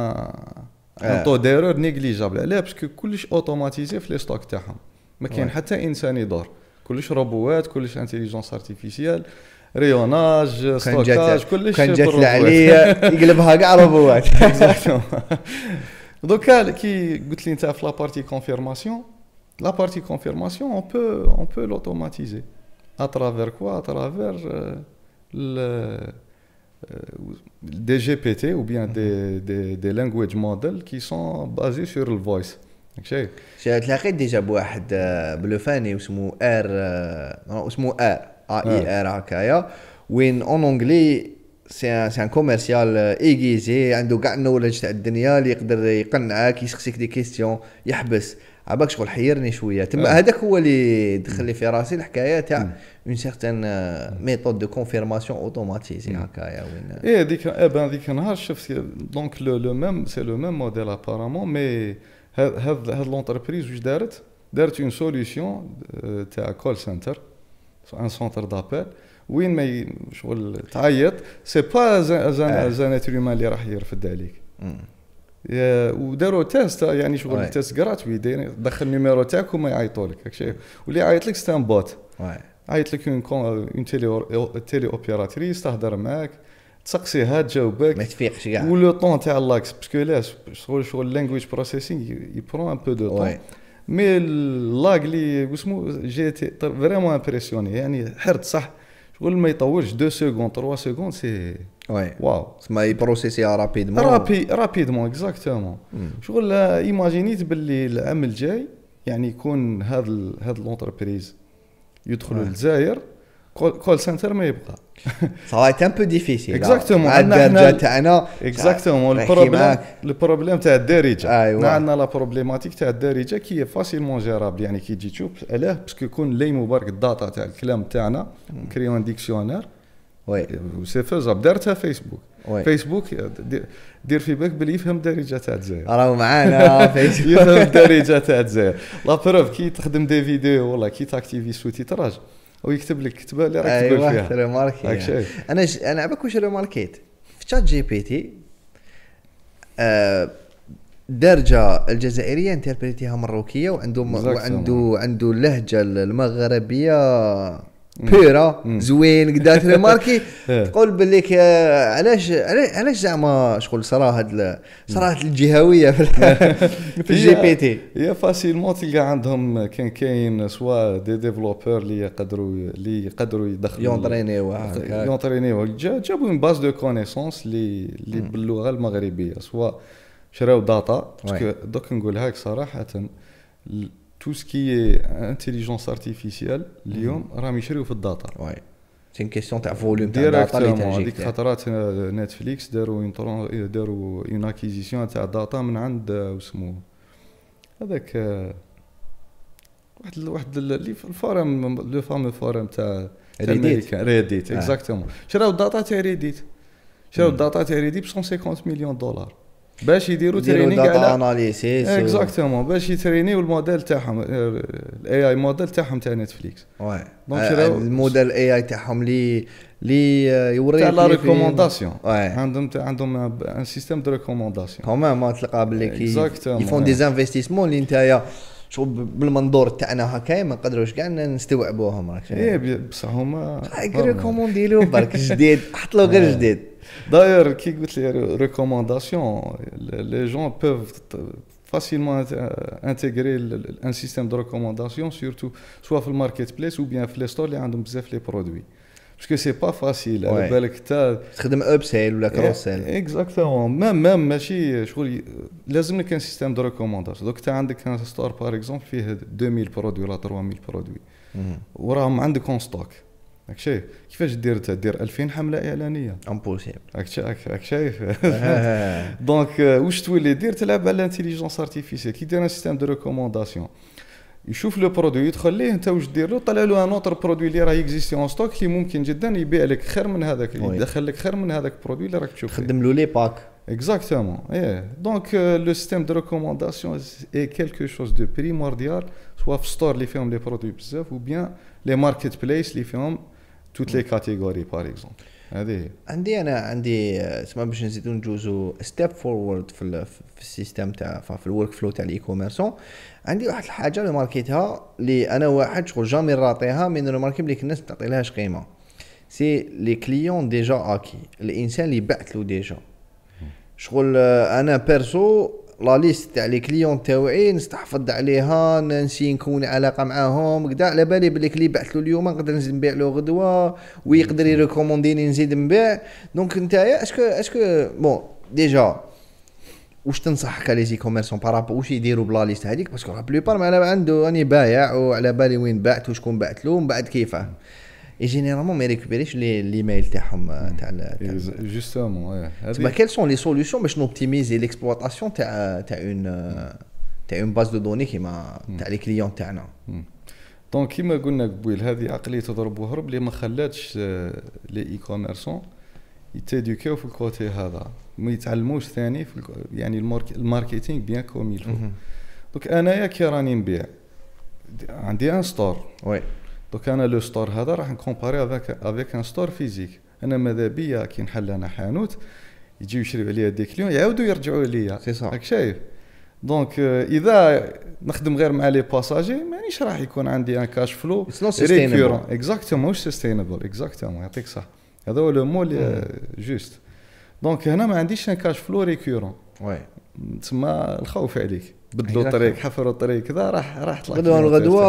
ان طو ديرور نيجليجابل علاه باسكو كلش اوتوماتيزي في لي ستوك تاعهم ما كاين حتى انسان يدور كلش روبوات كلش انتيليجونس ارتيفيسيال ريوناج ستوكاج كلش كان جات لعليا يقلبها كاع روبوات دوكا كي قلت لي انت في لابارتي كونفيرماسيون لابارتي كونفيرماسيون اون بو اون بو لوتوماتيزي اترافير كوا اترافير دي des GPT ou bien mhm. des, دي دي language models qui sont basés sur le voice شايف تلاقيت ديجا بواحد بلوفاني واسمه ار اسمه ار اي ار هكايا وين اون اونغلي سي ان سي ان كوميرسيال ايغيزي عنده كاع النولج تاع الدنيا اللي يقدر يقنعك يسقسيك دي كيستيون يحبس عباك شغل حيرني شويه تما آه. هذاك هو اللي دخل لي في راسي الحكايه تاع اون سيغتان ميثود دو كونفيرماسيون اوتوماتيزي هكايا وين ايه هذيك إيه، بان النهار شفت دونك لو ميم سي لو ميم موديل ابارامون مي هاد هاد لونتربريز واش دارت دارت اون سوليسيون euh, تاع كول سنتر ان سونتر دابيل وين ما شغل تعيط سي با زان زان اتر اللي راح يرفد عليك وداروا تيست يعني شغل تيست كراتوي دايرين يعني دخل النيميرو تاعك وما يعيطوا لك شايف واللي يعيط لك ستان بوت عيط لك اون تيلي تيلي اوبيراتريس تهضر معاك تسقسيها تجاوبك ما تفيقش كاع ولو طون تاع اللاكس باسكو لا شغل شغل لانجويج بروسيسينغ يبرون ان بو دو طون مي اللاك اللي واسمو جيتي فريمون امبرسيوني يعني حرت صح شغل ما يطولش دو سكوند تروا سكوند سي وي واو تسمى يبروسيسيها رابيدمون رابي رابيدمون اكزاكتومون شغل ايماجينيت باللي العام الجاي يعني يكون هذا ال... هذا لونتربريز يدخلوا للجزائر كول سنتر ما يبقى سا ان بو ديفيسيل اكزاكتومون عندنا الدرجه تاعنا اكزاكتومون البروبليم البروبليم تاع الدارجه ايوا عندنا لا بروبليماتيك تاع الدارجه كي فاسيلمون جيرابل يعني كي تجي تشوف علاه باسكو يكون لي مبارك الداتا تاع الكلام تاعنا كريون hmm. ديكسيونير وي سي دارتها فيسبوك وي. فيسبوك دير في بالك بلي يفهم الدارجه تاع الجزائر راهو معانا [LAUGHS] آه، فيسبوك يفهم الدارجه تاع الجزائر لا بروف كي تخدم دي فيديو ولا كي تاكتيفي سو تيتراج ويكتب لك كتبه اللي راك تقول أيوة، فيها ايوا انا ش... انا بالك واش ريماركيت في تشات جي بي تي الدرجة آه، الجزائريه انتربريتيها مروكيه وعنده وعنده عنده اللهجه المغربيه بيرا زوين قدا ماركي [LAUGHS] تقول إيه. باللي آه، علاش علاش زعما شغل صرا هاد صرا الجهويه [LAUGHS] في الجي بي تي هي فاسيلمون تلقى عندهم كان كاين سوا دي ديفلوبور اللي يقدروا اللي يقدروا يدخلوا يونترينيو يونترينيو جابوا اون باز دو كونيسونس اللي اللي باللغه المغربيه سوا شراو داتا دوك نقولها لك صراحه تو سكي انتيليجونس ارتيفيسيال اليوم راهم يشريو في الداتا واي سي ان كيستيون تاع فوليوم تاع الداتا اللي تنجيك هذيك خطرات نتفليكس داروا داروا اون اكيزيسيون تاع داتا من عند آه، وسمو هذاك آه، واحد واحد اللي في الفورم لو فامو فورم تاع ريديت ريديت اكزاكتومون شراو الداتا تاع ريديت شراو الداتا تاع ريديت ب 150 مليون دولار باش يديروا تريننج على اناليسيس اكزاكتومون باش يترينيو الموديل تاعهم الاي اي موديل تاعهم تاع نتفليكس واي دونك الموديل اي اي تاعهم لي لي آه، يوري تاع لا ريكومونداسيون عندهم عندهم ان سيستيم دو ريكومونداسيون كومام ما تلقى باللي كي يفون دي انفستيسمون اللي نتايا شو بالمنظور تاعنا هكا ما نقدروش كاع نستوعبوهم راك شايف ايه بصح هما ريكوموندي له برك جديد حط له غير جديد داير كي قلت لي ريكومونداسيون لي جون بوف فاسيلمون انتيغري ان سيستيم دو ريكومونداسيون سورتو سوا في الماركت بليس او بيان في لي ستور اللي عندهم بزاف لي برودوي باسكو سي با فاسيل على بالك حتى تخدم اب سيل ولا سيل اكزاكتومون ميم ميم ماشي شغل لازم لك ان سيستيم دو ريكومونداسيون دوك انت عندك ان ستور باغ اكزومبل فيه 2000 برودوي ولا 3000 برودوي وراهم عندك اون ستوك راك شايف كيفاش دير انت دير 2000 حمله اعلانيه امبوسيبل راك شايف دونك واش تولي دير تلعب على الانتيليجونس ارتيفيسيال كي دير ان سيستيم دو ريكومونداسيون يشوف لو برودوي يدخل ليه انت واش دير له طلع له ان اوتر برودوي اللي راه اكزيستي اون ستوك اللي ممكن جدا يبيع لك خير من هذاك يدخل لك خير من هذاك البرودوي اللي راك تشوف خدم له لي باك اكزاكتومون ايه دونك لو سيستيم دو ريكومونداسيون اي كيلكو شوز دو بريمورديال سوا في ستور اللي فيهم لي برودوي بزاف او بيان لي ماركت بليس اللي فيهم توت لي كاتيجوري باغ اكزومبل هذه عندي انا عندي تسمى آه، باش نزيدو نجوزو ستيب فورورد في, في السيستم تاع في الورك فلو تاع الاي كوميرسون عندي واحد الحاجه اللي ماركيتها اللي انا واحد شغل جامي راطيها مي نماركيب ليك الناس ما تعطيلهاش قيمه سي لي كليون ديجا اكي الانسان اللي بعت له ديجا شغل آه، انا بيرسو لا ليست تاع لي كليون تاوعي نستحفظ عليها ننسي نكون علاقه معاهم كدا على بالي بلي كلي بعث له اليوم نقدر نزيد نبيع له غدوه ويقدر يريكومونديني نزيد نبيع دونك نتايا اسكو اسكو بون ديجا واش تنصحك لي زي كوميرسون بارابو واش يديروا بلا ليست هذيك باسكو لا بلوبار معنا عنده راني بايع وعلى بالي وين بعت وشكون بعت له ومن بعد كيفاه اي جينيرالمون ما ريكوبيريش لي ليميل تاعهم تاع جوستومون تما كيل سون لي سوليسيون باش نوبتيميزي ليكسبلواتاسيون تاع تاع اون تاع اون باز دو دوني كيما تاع لي كليون تاعنا دونك hmm. كيما قلنا قبيل هذه عقليه تضرب وهرب اللي ما خلاتش آه، لي اي كوميرسون يتيديوكيو في الكوتي هذا ما يتعلموش ثاني في يعني الماركتينغ بيان كوم يلفو دونك انايا كي راني نبيع عندي ان ستور وي دونك انا لو ستور هذا راح نكومباري افيك افيك ان ستور فيزيك انا ماذا بيا كي نحل انا حانوت يجيو يشريو عليا دي كليون يعاودوا يرجعوا ليا سي صح راك شايف دونك آه، اذا نخدم غير مع لي باساجي مانيش راح يكون عندي ان كاش فلو ريكورون اكزاكتومون واش سستينبل اكزاكتومون يعطيك صح هذا هو لو مول جوست دونك هنا ما عنديش كاش فلو ريكورون وي تسمى الخوف عليك بدلوا الطريق حفروا الطريق كذا راح راح طلع غدوه غدوه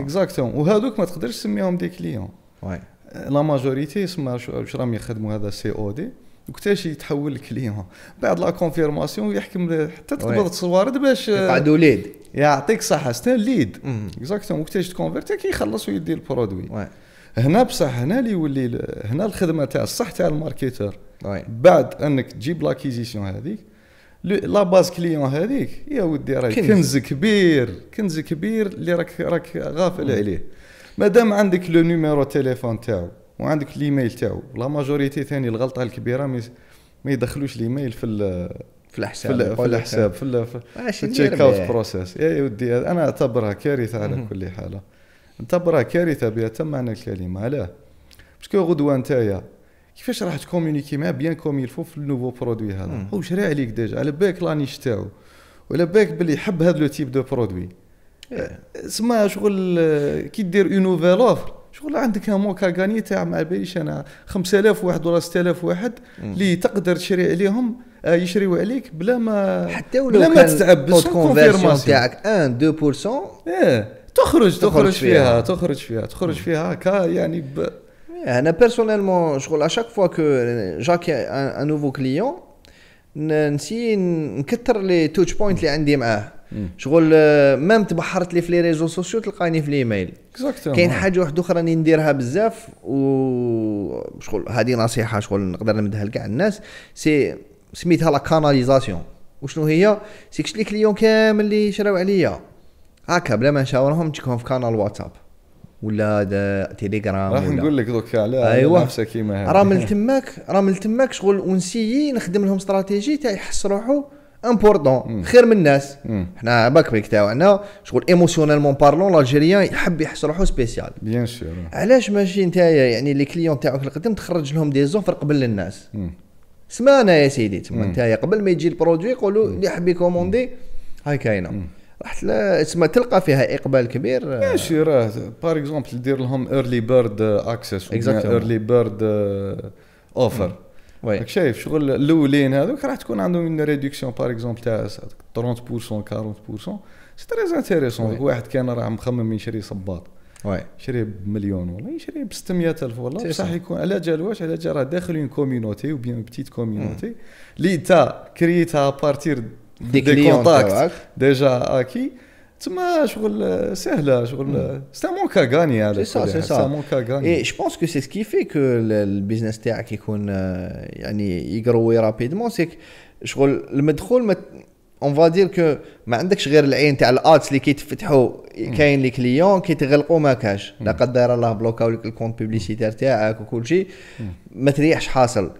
اكزاكتوم وهذوك ما تقدرش تسميهم دي كليون وي لا ماجوريتي تسمى واش راهم يخدموا هذا سي او دي وقتاش يتحول الكليون بعد لا كونفيرماسيون يحكم حتى تقبض الصوارد باش يقعدوا ليد يعطيك صحه ستان ليد اكزاكتوم وقتاش تكونفيرتي كيخلص ويدي البرودوي وي هنا بصح هنا اللي يولي هنا الخدمه تاع الصح تاع الماركتور بعد انك تجيب لاكيزيسيون هذيك لا باز كليون هذيك يا ودي راه كنز. كبير كنز كبير اللي راك راك غافل مم. عليه مادام عندك لو نيميرو تيليفون تاعو وعندك الايميل تاعو لا ماجوريتي ثاني الغلطه الكبيره ما يدخلوش الايميل في في الحساب في الحساب في, في التشيك اوت بروسيس يا ودي انا اعتبرها كارثه على كل حاله انت برا كارثه تم معنى الكلمه علاه باسكو غدوه نتايا كيفاش راح تكومونيكي معاه بيان كوم يلفو في النوفو برودوي هذا هو شرا عليك ديجا على بالك لانيش تاعو ولا بالك باللي يحب هذا لو تيب دو برودوي إيه. سما شغل كي دير اون نوفيل اوفر شغل عندك ان موكا غاني تاع ما باليش انا 5000 واحد ولا 6000 واحد اللي تقدر تشري عليهم آه، يشريوا عليك بلا ما حتى ولو بلا ما تتعب كونفيرماسيون تاعك 1 2% ايه تخرج تخرج فيها تخرج فيها تخرج فيها هكا يعني ب... انا بيرسونيلمون شغل اشاك فوا كو جاك ان نوفو كليون نسي نكثر لي توتش بوينت اللي عندي معاه شغل مام تبحرت لي في لي ريزو سوسيو تلقاني في الايميل كاين حاجه واحده اخرى راني نديرها بزاف و شغل هذه نصيحه شغل نقدر نمدها لكاع الناس سي سميتها لا كاناليزاسيون وشنو هي سي لي كليون كامل اللي شراو عليا بلا ما نشاورهم تكون في كانال واتساب ولا تيليجرام راح نقول لك دوك على أيوة. نفسك كيما راه من [LAUGHS] تماك راه من تماك شغل ونسيي نخدم لهم استراتيجي تاع يحس روحو امبورطون خير من الناس حنا باك بيك تاعنا شغل ايموسيونيلمون بارلون الجيريان يحب يحس روحو سبيسيال بيان سور علاش ماشي نتايا يعني لي كليون تاعك القدم تخرج لهم دي زوفر قبل للناس سمعنا يا سيدي تما نتايا قبل ما يجي البرودوي يقولوا اللي يحب يكوموندي هاي كاينه راح تسمى تلقى فيها اقبال كبير آه. ماشي راه بار اكزومبل دير لهم ايرلي بيرد اكسس ايرلي بيرد اوفر راك شايف شغل الاولين هذوك راح تكون عندهم اون ريدكسيون بار اكزومبل تاع 30% 40% سي تري انتيريسون واحد كان راه مخمم يشري صباط وي يشريه بمليون ولا يشريه ب 600000 ولا بصح يكون على جال واش على جال راه داخل اون كوميونيتي وبيان بتيت كوميونيتي اللي تا كريتها بارتير ديك دي كونتاكت ديجا اكي تما شغل سهله شغل سي مون كا غاني على سي سا سي مون كا غاني اي جو بونس كو سي سكي في كو البيزنس تاعك يكون يعني يقروي رابيدمون سيك شغل المدخول ما اون فادير كو ما عندكش غير العين تاع الادس اللي كيتفتحوا كاين لي كليون كيتغلقوا ما كاش لا قدر الله بلوكاو لك الكونت بيبليسيتير تاعك وكل شيء hmm. ما تريحش حاصل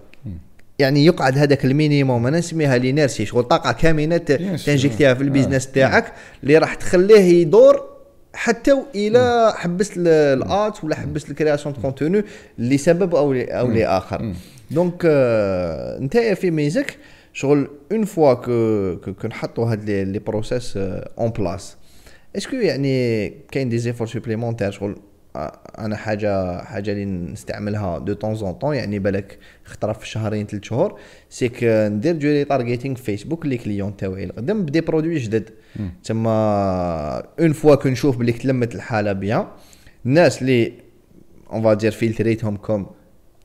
يعني يقعد هذاك المينيموم انا نسميها لينيرسي شغل طاقه كامنه تنجكتيها في آه. البيزنس تاعك اللي راح تخليه يدور حتى الى mm. حبست الارت ولا mm. حبست الكرياسيون كونتوني لسبب او او mm. لاخر دونك آه انت في ميزك شغل اون فوا كو كنحطوا هاد لي بروسيس اون بلاس اسكو يعني كاين دي زيفور سوبليمونتير شغل انا حاجه حاجه اللي نستعملها دو طون زون طون يعني بالك خطره في شهرين ثلاث شهور سيك ندير جو لي تارغيتينغ فيسبوك لي كليون تاوعي القدام بدي برودوي جدد تما اون فوا كنشوف بلي تلمت الحاله بيان الناس اللي اون فادير فيلتريتهم كوم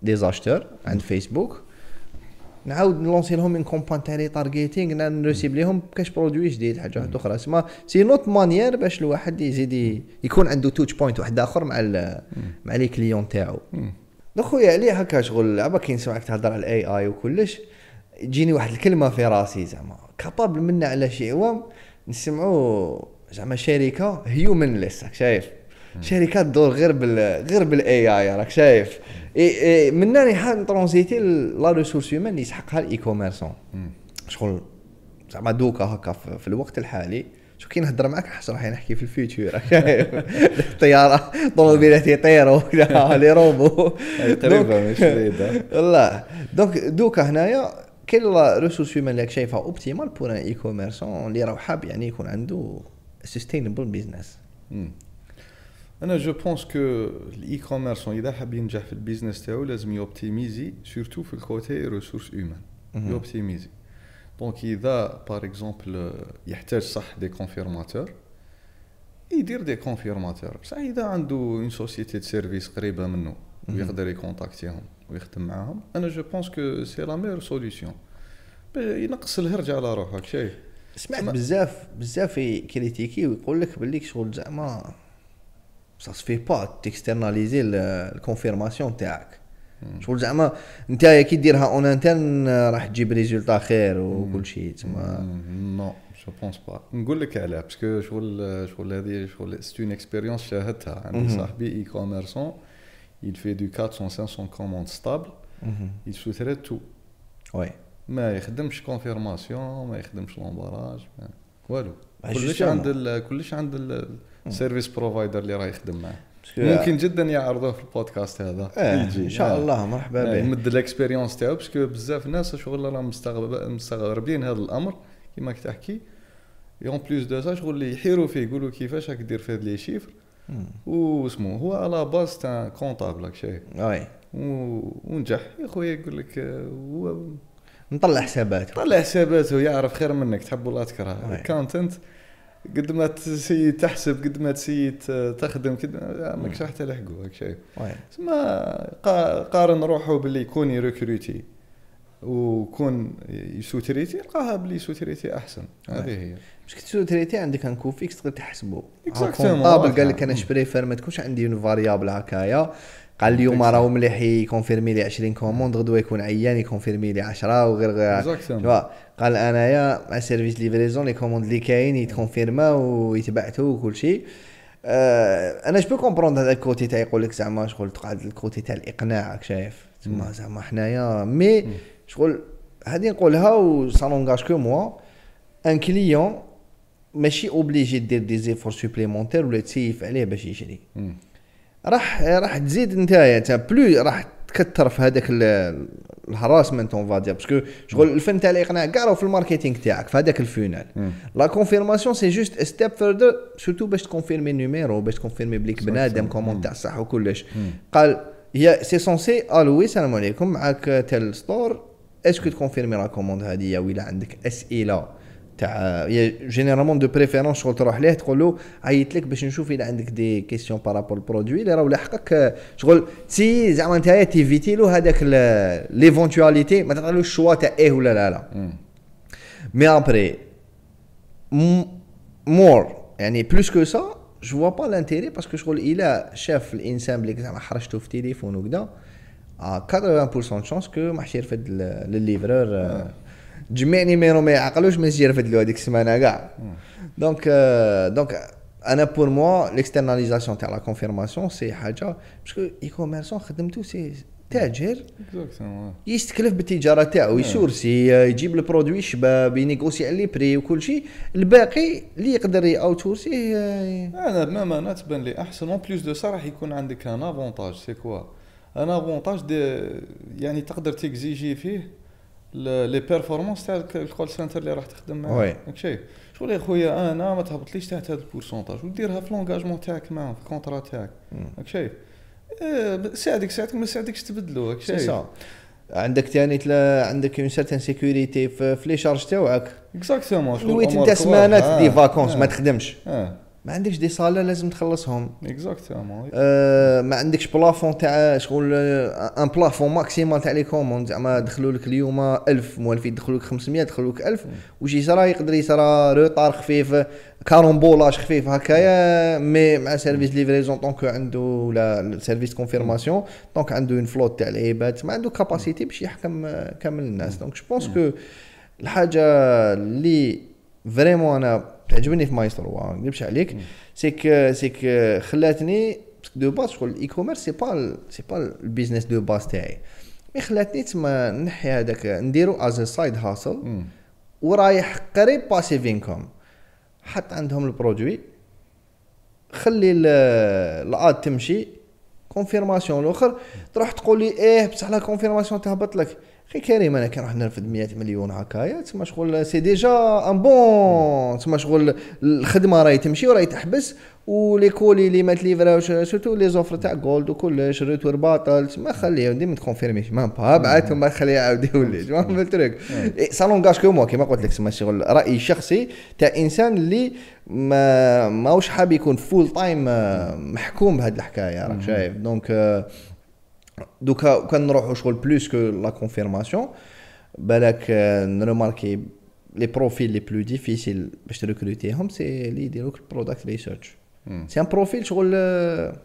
دي زاشتور عند فيسبوك نعاود نلونسي لهم اون كومبان تاع لي نرسيب لهم كاش برودوي جديد حاجه واحده اخرى سما سي نوت مانيير باش الواحد يزيد يكون عنده توتش بوينت واحد اخر مع مع لي كليون تاعو دونك خويا علي هكا شغل لعبه كي نسمعك تهضر على الاي اي وكلش تجيني واحد الكلمه في راسي زعما كابابل منا على شي عوام نسمعوا زعما شركه هيومن راك شايف شركات تدور غير بال غير بالاي اي راك شايف هنا راح ترونزيتي لا ريسورس هيومن اللي يسحقها الاي كوميرسون شغل زعما دوكا هكا في الوقت الحالي شو كي نهضر معاك نحس راح نحكي في الفيوتشر الطياره [LAUGHS] طوموبيلات يطيروا [LAUGHS] لي روبو قريبه مش بعيده والله [LAUGHS] دونك دوكا هنايا كاين لا ريسورس هيومن اللي شايفها اوبتيمال بور ان اي كوميرسون اللي راه حاب يعني يكون عنده سستينبل بيزنس انا جو بونس كو الاي كوميرس اذا حاب ينجح في البيزنس تاعو لازم يوبتيميزي سورتو في الكوتي ريسورس هيومان يوبتيميزي دونك اذا بار اكزومبل يحتاج صح دي كونفيرماتور يدير دي كونفيرماتور بصح اذا عنده اون سوسيتي دو سيرفيس قريبه منه ويقدر يكونتاكتيهم ويخدم معاهم انا جو بونس كو سي لا ميور سوليسيون ينقص الهرج على روحك شايف سمعت بزاف بزاف كريتيكي ويقول لك باللي شغل زعما سا سفي با تيكسترناليزي الكونفيرماسيون تاعك شغل زعما نتايا كي ديرها اون انترن راح تجيب ريزولتا خير وكل شيء تما نو جو بونس با نقول لك علاه باسكو شغل شغل هذه شغل سيت اون اكسبيريونس شاهدتها عندي صاحبي اي كوميرسون il fait du 400 500 commandes stables hmm. il souhaiterait tout وي ما يخدمش كونفيرماسيون ما يخدمش لومباراج والو كلش عند كلش عند السيرفيس بروفايدر اللي راه يخدم معاه ممكن جدا يعرضوه في البودكاست هذا آه يجي ان شاء إيه. الله مرحبا به إيه، يمد الاكسبيريونس تاعو باسكو بزاف الناس شغل راهم مستغربين هذا الامر كما تحكي اون بليس دو سا شغل اللي يحيروا فيه يقولوا كيفاش راك دير في هذه لي شيفر واسمه هو على باز تاع كونطابل راك شايف اي آه، ونجح يا خويا يقول لك آه، هو نطلع حساباته طلع حساباته يعرف خير منك تحب ولا تكره اكونتنت قد ما تسي تحسب قد ما تسي آه، تخدم قد آه، ماكش راح تلحقه هاك شيء تسمى قارن روحه باللي يكون ريكروتي وكون يسوتريتي لقاها بلي سوتريتي احسن هذه هي مش كنت سوتريتي عندك ان كوفيكس تقدر تحسبه اكزاكتومون قال لك انا شبريفير ما تكونش عندي اون فاريابل هكايا قال اليوم راه مليح يكونفيرمي لي 20 كوموند غدوه يكون عيان يكونفيرمي لي 10 وغير قال انايا مع سيرفيس ليفريزون لي كوموند اللي كاين يتكونفيرما ويتبعثوا وكل شيء آه، انا جو كومبروند هذا الكوتي تاع يقول لك زعما شغل تقعد الكوتي تاع الاقناع راك شايف تما زعما حنايا مي شغل هذه نقولها وسا لونغاج كو موا ان كليون ماشي اوبليجي دير دي زيفور سوبليمونتير ولا تسيف عليه باش يشري راح راح تزيد نتايا انت بلو راح تكثر في هذاك الهراسمنت اون فادير باسكو شغل الفن تاع الاقناع كاع في الماركتينغ تاعك في هذاك الفينال لا كونفيرماسيون سي جوست ستيب فيردر سورتو باش تكونفيرمي النيميرو باش تكونفيرمي بليك بنادم كومون تاع صح وكلش قال هي سي سونسي الوي السلام عليكم معاك تيل ستور اسكو تكونفيرمي لا كوموند هذه ولا عندك اسئله il y a généralement de préférence sur le trophée tu vois là, à y je suis en train de voir il y a des questions par rapport au produit. Là, au la plaque, je veux dire, si à un l'éventualité tu visites là-dedans, l'éventualité, mais tu vois là, c'est un peu éhulé Mais après, plus que ça, je ne vois pas l'intérêt parce que je veux dire, chef, l'ensemble des exemples, je suis tombé des fonds là-dedans, à 90% de chances que ma chère fasse le livreur. جمعني ميرو ما يعقلوش ما يجي رفد له هذيك السمانه كاع دونك دونك انا بور موا ليكسترناليزاسيون تاع لا كونفيرماسيون سي حاجه باسكو اي كوميرسون خدمتو سي تاجر يستكلف بالتجاره تاعو آه. يسورسي آه، يجيب البرودوي شباب ينيغوسي على لي بري وكل شيء الباقي اللي يقدر ياوتورسي آه، انا ميم انا تبان لي احسن اون بليس دو سا راح يكون عندك ان افونتاج سي كوا ان افونتاج يعني تقدر تيكزيجي فيه لي بيرفورمانس تاع الكول سنتر اللي راح تخدم معاه وي شايف شغل يا خويا انا آه، ما تهبطليش تحت هذا البورسونتاج وديرها في لونجاجمون تاعك معاهم في الكونترا تاعك راك شايف آه، ساعدك ساعدك ما ساعدكش تبدلو راك شايف عندك ثاني تلا عندك اون سيرتان سيكوريتي في لي شارج تاعك اكزاكتومون شغل نويت انت سمانات دي فاكونس آه. ما تخدمش ما عندكش دي صاله لازم تخلصهم اكزاكتومون أه ما عندكش بلافون تاع شغل ان بلافون ماكسيمال تاع لي كوموند زعما دخلوا لك اليوم 1000 موالف يدخلوا لك 500 دخلوا لك 1000 وشي صرا يقدر يصرا روطار خفيف كارومبولاج خفيف هكايا مي مع سيرفيس ليفريزون دونك عنده ولا سيرفيس كونفيرماسيون دونك عنده اون فلوت تاع العيبات ما عنده كاباسيتي باش يحكم أه، كامل الناس دونك جو بونس كو الحاجه اللي فريمون انا تعجبني في مايسترو ما نكذبش عليك سيك سيك خلاتني دو باس شغل الاي كوميرس سي با سي با البيزنس دو باس تاعي مي خلاتني تما نحي هذاك نديرو از سايد هاسل ورايح قريب باسيف انكم حط عندهم البرودوي خلي الاد تمشي كونفيرماسيون الاخر تروح تقول لي ايه بصح لا كونفيرماسيون تهبط لك اخي كريم انا كي راح نرفد 100 مليون هكايا تسمى شغل سي ديجا ان بون تسمى شغل الخدمه راهي تمشي وراهي تحبس ولي كولي اللي ما تليفراوش سورتو لي زوفر تاع جولد وكلش ريتور باطل تسمى خليه ديما تكونفيرمي مام با بعثهم ما خليه عاود يولي فهمت الترك سا لونغاج كو موا كيما قلت لك تسمى شغل راي شخصي تاع انسان اللي ما ماهوش حاب يكون فول تايم آه، محكوم بهذه الحكايه راك شايف دونك آه، دوكا نروحو شغل بلوس كو لا كونفيرماسيون بالك آه، نرماركي لي بروفيل لي بلو ديفيسيل باش تريكروتيهم سي لي يديروك البروداكت ريسيرش سي ان بروفيل شغل آه،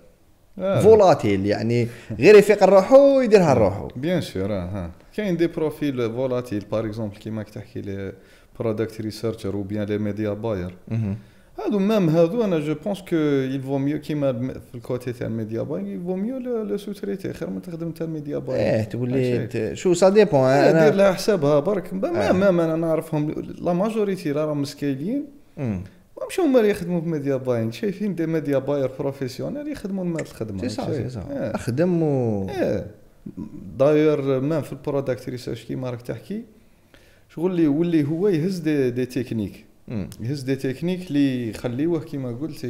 آه، فولاتيل يعني غير يفيق لروحو يديرها لروحو بيان سور كاين دي بروفيل فولاتيل باغ اكزومبل كيما تحكي لي بروداكت ريسيرشر وبيان لي ميديا باير هادو مام هادو انا جو بونس كو فو ميو كيما في الكوتي تاع الميديا باي فو ميو لو سوتريتي خير ما تخدم تاع الميديا باي ايه تولي شو سا ديبون انا دير لها حسابها برك مام مام انا نعرفهم لا ماجوريتي راهم مسكيلين مش هما اللي يخدموا في ميديا باين شايفين دي ميديا باير بروفيسيونيل يخدموا ما الخدمه سي صح سي صح اخدم و داير مام في البروداكت ريسيرش كيما راك تحكي شغل اللي يولي هو يهز دي, دي تكنيك يهز دي تكنيك اللي يخليوه كيما قلت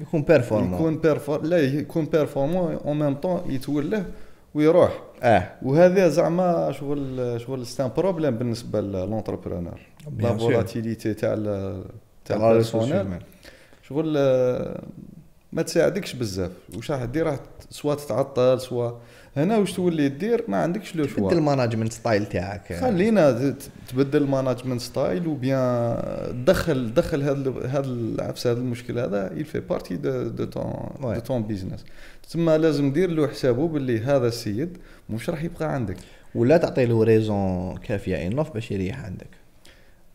يكون بيرفورمون يكون بيرفور لا يكون بيرفورمون او ميم طون يتوله ويروح اه وهذا زعما شغل شغل ستان بروبليم بالنسبه للونتربرونور لا فولاتيليتي تاع تاع البيرسونيل شغل آه، ما تساعدكش بزاف واش راح دير راح سوا تتعطل سوا هنا واش تولي دير ما عندكش لو شوا تبدل الماناجمنت ستايل تاعك خلينا تبدل الماناجمنت ستايل وبيان دخل دخل هذا هذا عفس هذا المشكل هذا يل في بارتي دو دو تون دو تون بيزنس تسمى لازم دير له حسابه باللي هذا السيد مش راح يبقى عندك ولا تعطي له ريزون كافيه انوف باش يريح عندك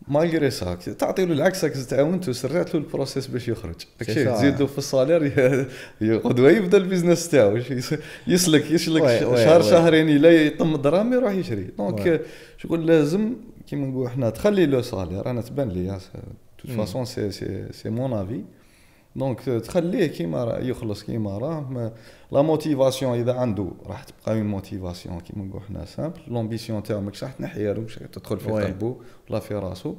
ما يقدر يساك تعطي له العكسك تعاونت وسرعت له البروسيس باش يخرج تزيد له في الصالير غدوه يبدا البيزنس تاعو يسلك يسلك شهر شهرين الى يطم الدراهم يروح يشري دونك شغل لازم كيما نقولوا حنا تخلي له صالير انا تبان لي تو فاسون سي سي مون افي دونك تخليه كيما راه يخلص كيما راه لا موتيفاسيون اذا عنده راح تبقى اون موتيفاسيون كيما نقول حنا سامبل لومبيسيون تاعو ماكش راح تنحيها له تدخل في قلبه ولا في راسه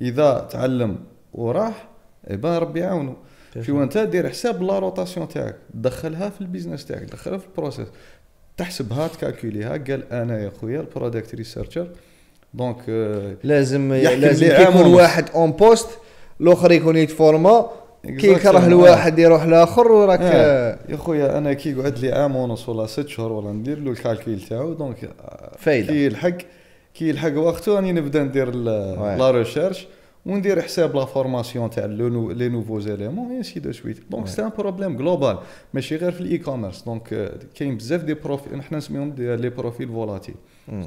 اذا تعلم وراح اي با ربي يعاونو شو انت دير حساب لا روتاسيون تاعك دخلها في البيزنس تاعك دخلها في البروسيس تحسبها تكالكوليها قال انا يا خويا البرودكت ريسيرشر دونك لازم لازم يكون واحد اون بوست الاخر يكون يتفورما كي يكره الواحد يروح لاخر وراك إيه. يا خويا انا كي يقعد لي عام ونص ولا ست شهور ولا ندير له الكالكيل تاعو دونك آه، فايده كي يلحق كي يلحق وقته راني نبدا ندير لا ريشيرش وندير حساب لا فورماسيون تاع لي نوفو زيليمون اي سي دو سويت دونك سي ان بروبليم جلوبال ماشي غير في الاي كوميرس دونك كاين بزاف دي بروفيل نحنا نسميهم لي بروفيل فولاتيل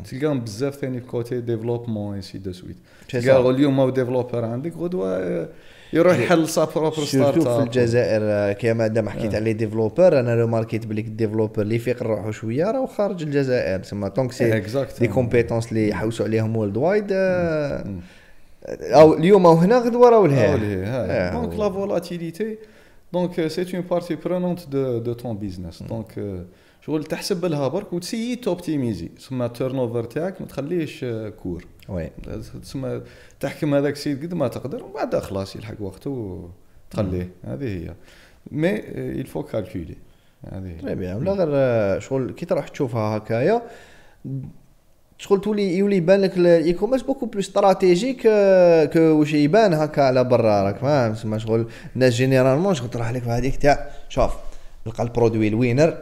تلقاهم بزاف ثاني في كوتي ديفلوبمون اي سي دو سويت تلقى اليوم ديفلوبر عندك غدوه آه، يروح يعني يحل ساب بروبر ستارت اب في الجزائر كما دام حكيت آه. على لي ديفلوبر انا لو ماركيت بلي الديفلوبر اللي يفيق روحو شويه راهو خارج الجزائر تسمى دونك سي دي كومبيتونس اللي يحوسوا عليهم وولد وايد آه، او اليوم هنا غدوه راهو لهيه دونك لا فولاتيليتي دونك سي اون بارتي برونونت دو دو تون بيزنس دونك شغل تحسب لها برك وتسيي توبتيميزي تسمى التيرن اوفر تاعك ما تخليهش آه، كور وي تسمى تحكم هذاك السيد قد ما تقدر ومن بعد خلاص يلحق وقته تخليه هذه هي مي الفو كالكولي هذه هي بيان طيب ولا غير آه، شغل كي تروح تشوفها هكايا شغل تولي يولي يبان لك الاي كوميرس بوكو بلو استراتيجيك كو واش يبان هكا على برا راك فاهم تسمى شغل الناس جينيرالمون شغل تروح لك في هذيك تاع شوف لقى البرودوي الوينر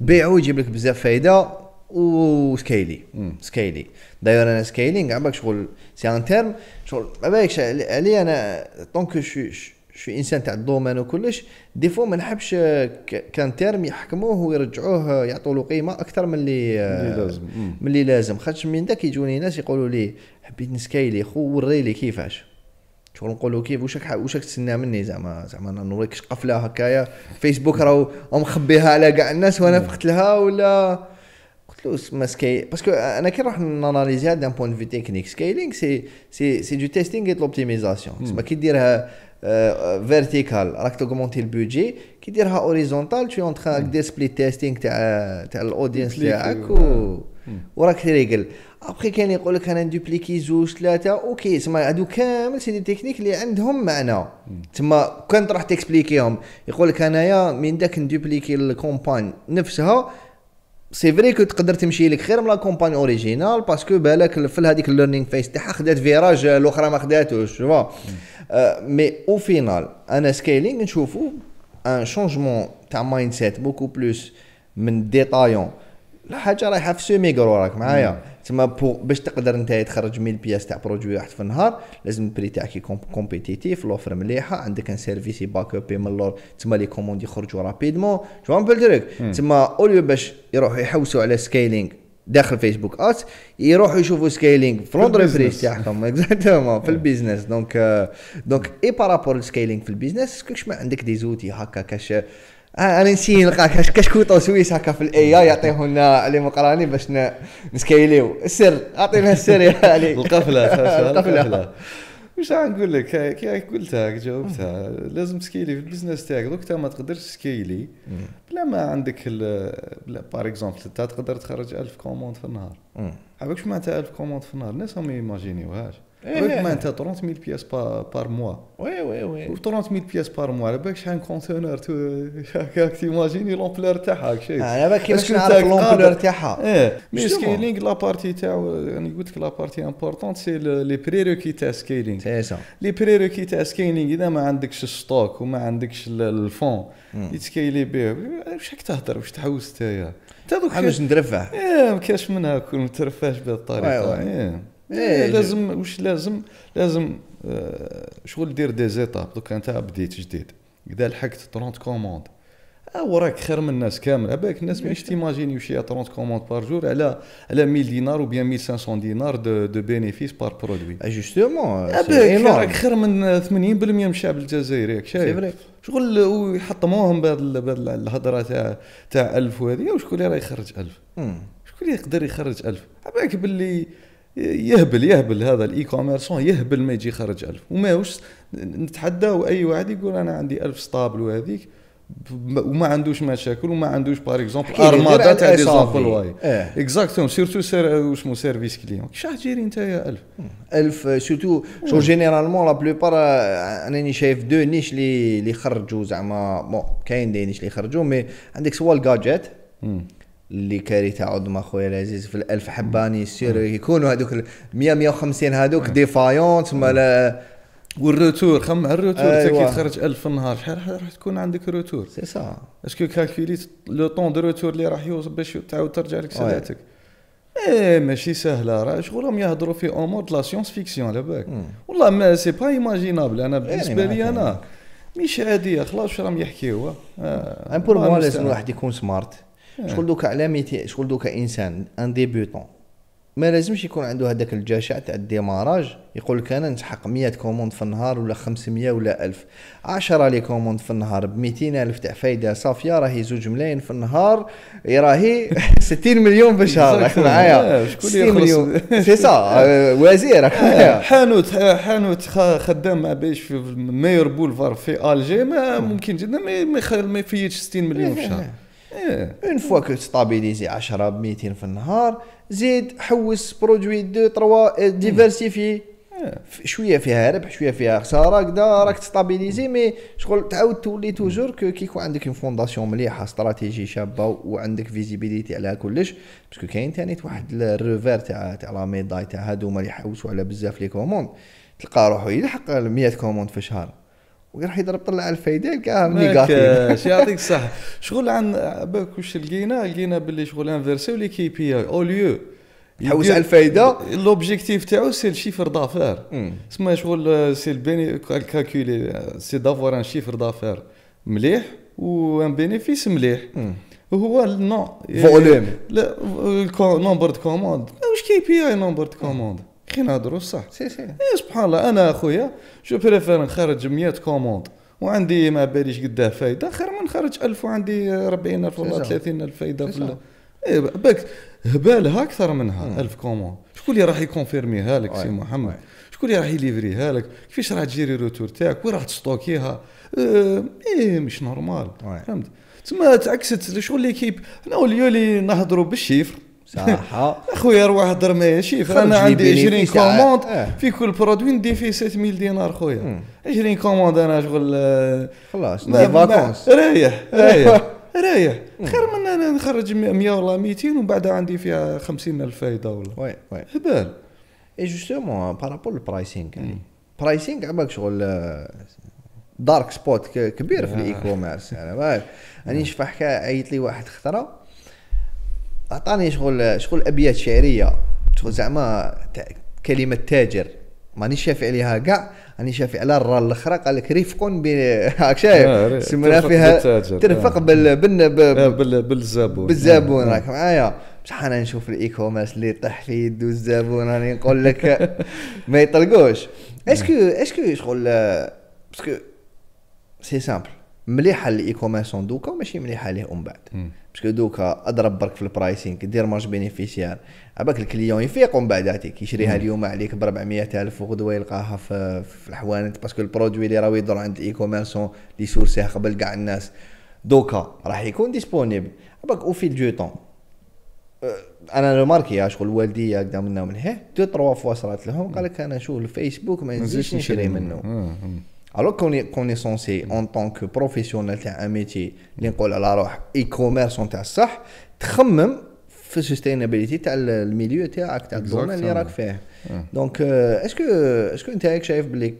بيعو يجيب لك بزاف فايده وسكيلي سكيلي داير انا سكيلينغ عمرك شغل سي ان تيرم شغل ما بالكش علي انا طونك شو شو انسان تاع الدومين وكلش دي فو ما نحبش كان تيرم يحكموه ويرجعوه يعطوا له قيمه اكثر من اللي لازم من اللي لازم خاطش من ذاك يجوني ناس يقولوا لي حبيت نسكيلي خو وريلي كيفاش شغل نقول له كيف وشك وشك تسنى مني زعما زعما نوريك قفله هكايا فيسبوك راهو مخبيها على كاع الناس وانا فقت لها ولا فلوس ما سكي باسكو انا كي نروح ناناليزيها دان بوان فيو تكنيك سكيلينغ سي سي سي دو تيستينغ ايت لوبتيميزاسيون تسمى كي ديرها فيرتيكال آه، راك توغمونتي البودجي كي ديرها اوريزونتال تو اون دير سبليت تيستينغ تاع تاع الاودينس تاعك آه. وراك تريقل ابخي كاين يقول لك انا ندوبليكي زوج ثلاثه اوكي تسمى هادو كامل سي دي تكنيك اللي عندهم معنى تما كان تروح تكسبليكيهم يقول لك انايا من داك ندوبليكي الكومباني نفسها سي فري كو تقدر تمشي لك خير من لا كومباني اوريجينال باسكو بالك في هذيك ليرنينغ فيس تاعها خدات فيراج الاخرى ما خداتوش فوا مي او فينال انا سكيلينغ نشوفو ان شونجمون تاع مايند سيت بوكو بلوس من ديتايون الحاجه رايحه في سومي راك معايا تما بو باش تقدر انت تخرج 100 بياس تاع برودوي واحد في النهار لازم البري تاعك يكون كومبيتيتيف لوفر مليحه عندك ان سيرفيس باك اب من اللور تما لي كوموند يخرجوا رابيدمون جو بالدرك تما اوليو باش يروحوا يحوسوا على سكيلينغ داخل فيسبوك ات يروحوا يشوفوا سكيلينغ في لونتربريز تاعهم اكزاكتومون [LAUGHS] في البيزنس دونك دونك اي بارابور سكيلينغ في البيزنس اسكو ما عندك دي زوتي هكا كاش آه، انا نسي نلقى كشكوطه وسويس هكا في الاي اي يعطيهم لنا لي مقراني باش نسكيليو السر اعطينا السر يا [LAUGHS] علي القفله [LAUGHS] القفله واش نقول لك كي قلتها جاوبتها لازم تسكيلي في البزنس تاعك دوك ما تقدرش تسكيلي بلا ما عندك بار باغ اكزومبل انت تقدر تخرج 1000 كوموند في النهار عباك واش معناتها 1000 كوموند في النهار الناس ما يماجينيوهاش ريكومانتا 30000 بياس بار موا وي وي وي 30000 بياس بار موا على بالك شحال كونتينر هكاك تيماجيني لومبلور تاعها شي على بالك كيفاش نعرف لومبلور تاعها ايه مي سكيلينغ لا بارتي تاعو انا قلت لك لا بارتي امبورطونت سي لي بريروكي تاع سكيلينغ سي سا لي بريروكي تاع سكيلينغ اذا ما عندكش الستوك وما عندكش الفون يتسكيلي به واش راك تهضر واش تحوس نتايا انت دوك ندرفع ايه ما كاش منها كون مترفعش بهذه الطريقه إيه،, إيه،, إيه لازم واش لازم لازم آه شغل دير دي زيتاب دوك انت بديت جديد اذا لحقت 30 كوموند او آه، راك خير من الناس كامل بالك الناس ماشي تيماجيني شي 30 كوموند بار جور على على 1000 دينار وبيان 1500 دينار دو, دو بينيفيس بار برودوي جوستومون بالك راك خير من 80% من الشعب الجزائري ياك شايف شغل ويحطموهم بهذه الهضره تاع تاع 1000 وهذه وشكون اللي راه يخرج 1000 شكون اللي يقدر يخرج 1000 بالك باللي يهبل يهبل هذا الاي كوميرسون يهبل ما يجي خارج ألف وماهوش نتحدى واي واحد يقول انا عندي ألف ستابل وهذيك وما عندوش مشاكل وما عندوش باغ اكزومبل ارمادا تاع دي واي اكزاكتوم سيرتو واش مو سيرفيس كليون شحال تجيري انت يا 1000 1000 سيرتو شو جينيرالمون لا بلوبار انا شايف دو نيش اللي اللي خرجوا زعما بون كاين دي نيش اللي خرجوا مي عندك سوا الجاجيت اللي كارثه عظمى خويا العزيز في الالف حباني يصير يكونوا هذوك 100 150 هذوك ديفايونت مالا والروتور خم على الروتور أيوة. كي تخرج 1000 في النهار شحال راح تكون عندك روتور سي سا اسكو كالكوليت لو طون دو روتور اللي راح يوصل باش تعاود ترجع لك سلعتك ايه ماشي سهله راه شغلهم يهضروا في امور لا سيونس فيكسيون على بالك والله ما سي با ايماجينابل انا بالنسبه لي انا ماشي عاديه خلاص واش راهم يحكيوها ان بور موا لازم الواحد يكون سمارت شغل دوكا على ميتي شغل دوكا انسان ان ديبيوتون ما لازمش يكون عنده هذاك الجشع تاع الديماراج يقول لك انا نسحق 100 كوموند في النهار ولا 500 ولا 1000 10 لي كوموند في النهار ب 200 الف تاع فايده صافيه راهي زوج ملايين في النهار إيه راهي 60 [LAUGHS] مليون في الشهر [LAUGHS] راك معايا 60 مليون [LAUGHS] سي سا وزير راك آه، معايا حانوت آه، حانوت خدام ما بيش في ماير بولفار في الجي ما ممكن جدا ما يفيدش 60 مليون في الشهر اون فوا كو ستابيليزي 10 ب 200 في النهار زيد حوس برودوي دو تروا ديفيرسيفي شويه فيها ربح شويه فيها خساره كدا راك تستابيليزي إيه. مي شغل تعاود تولي توجور كو كي يكون عندك فونداسيون مليحه استراتيجي شابه وعندك فيزيبيليتي عليها كلش باسكو كاين ثاني واحد الريفير تاع تاع لا ميداي تاع هادو اللي يحوسوا على بزاف لي كوموند تلقى روحو يلحق 100 كوموند في شهر وراح يضرب طلع الفايده يلقاها نيجاتيف [LAUGHS] يعطيك الصحه شغل عن بالك واش لقينا لقينا باللي شغل انفيرسي ولي كي بي اي او ليو يحوس على الفايده لوبجيكتيف تاعو سي الشيفر دافير سما شغل آه، سي البيني كالكولي آه، آه، سي دافوار ان شيفر دافير مليح وان بينيفيس مليح وهو النوع نو فوليم لا نمبر دو كوموند واش كي بي اي نمبر دو كوموند كي نهضروا صح سي سي سبحان الله انا اخويا جو بريفير نخرج 100 كوموند وعندي ما باليش قداه فايده خير ما نخرج 1000 وعندي 40000 ولا 30000 فايده في ال... إيه بالك هبالها اكثر منها 1000 كوموند شكون اللي راح يكونفيرميها لك سي محمد شكون اللي راح يليفريها لك كيفاش راح تجيري روتور تاعك وين راح تستوكيها ايه, إيه، مش نورمال فهمت تما تعكست شغل ليكيب انا وليو اللي نهضروا بالشيفر صح [LAUGHS] خويا روح هضر ماشي انا عندي 20 كوموند آه. في كل برودوي ندي فيه 7000 دينار خويا 20 كوموند انا شغل آه، خلاص فاكونس أيوة. رايح رايح رايح خير من انا نخرج 100 ولا 200 ومن بعد عندي فيها 50000 فايده ولا وي وي هبال اي جوستومون بارابول البرايسينغ يعني برايسينغ بالك شغل دارك آه، سبوت كبير في الاي كوميرس انا راني شفت حكايه عيط لي واحد خطره اعطاني شغل شغل ابيات شعريه شغل زعما كلمه تاجر ماني شافي عليها كاع راني شافي على الرا الاخرى قال لك رفق ب [LAUGHS] هاك شايف آه، سمينا فيها ترفق آه. آه، بال بال بالزبون بالزبون راك معايا بصح انا نشوف الاي كوميرس اللي يطيح في يدو الزبون راني نقول لك [LAUGHS] ما يطلقوش اسكو اسكو شغل باسكو سي سامبل مليحه الاي كوميرس دوكا وماشي مليحه ليه من بعد باسكو دوكا اضرب برك في البرايسينغ دير مارج بينيفيسيار عباك الكليون يفيق ومن بعد عتيك يشريها اليوم عليك ب 400000 وغدوه يلقاها في, في الحوانت باسكو البرودوي اللي راه يدور عند الاي كوميرسون اللي سورسيه قبل كاع الناس دوكا راح يكون ديسبونيبل عباك او فيل دو طون انا ماركي شغل والدي هكذا منا ومن هي دو تروا فوا صرات لهم قال لك انا شوف الفيسبوك ما نزيدش نشري منه alors qu'on est, qu'on est censé mm. en tant que professionnel تاع un métier اللي نقول على روح اي كوميرس تاع الصح تخمم في سستينابيليتي تاع الميليو تاعك تاع الدومين اللي راك فيه دونك اسكو اسكو انت هيك شايف بلي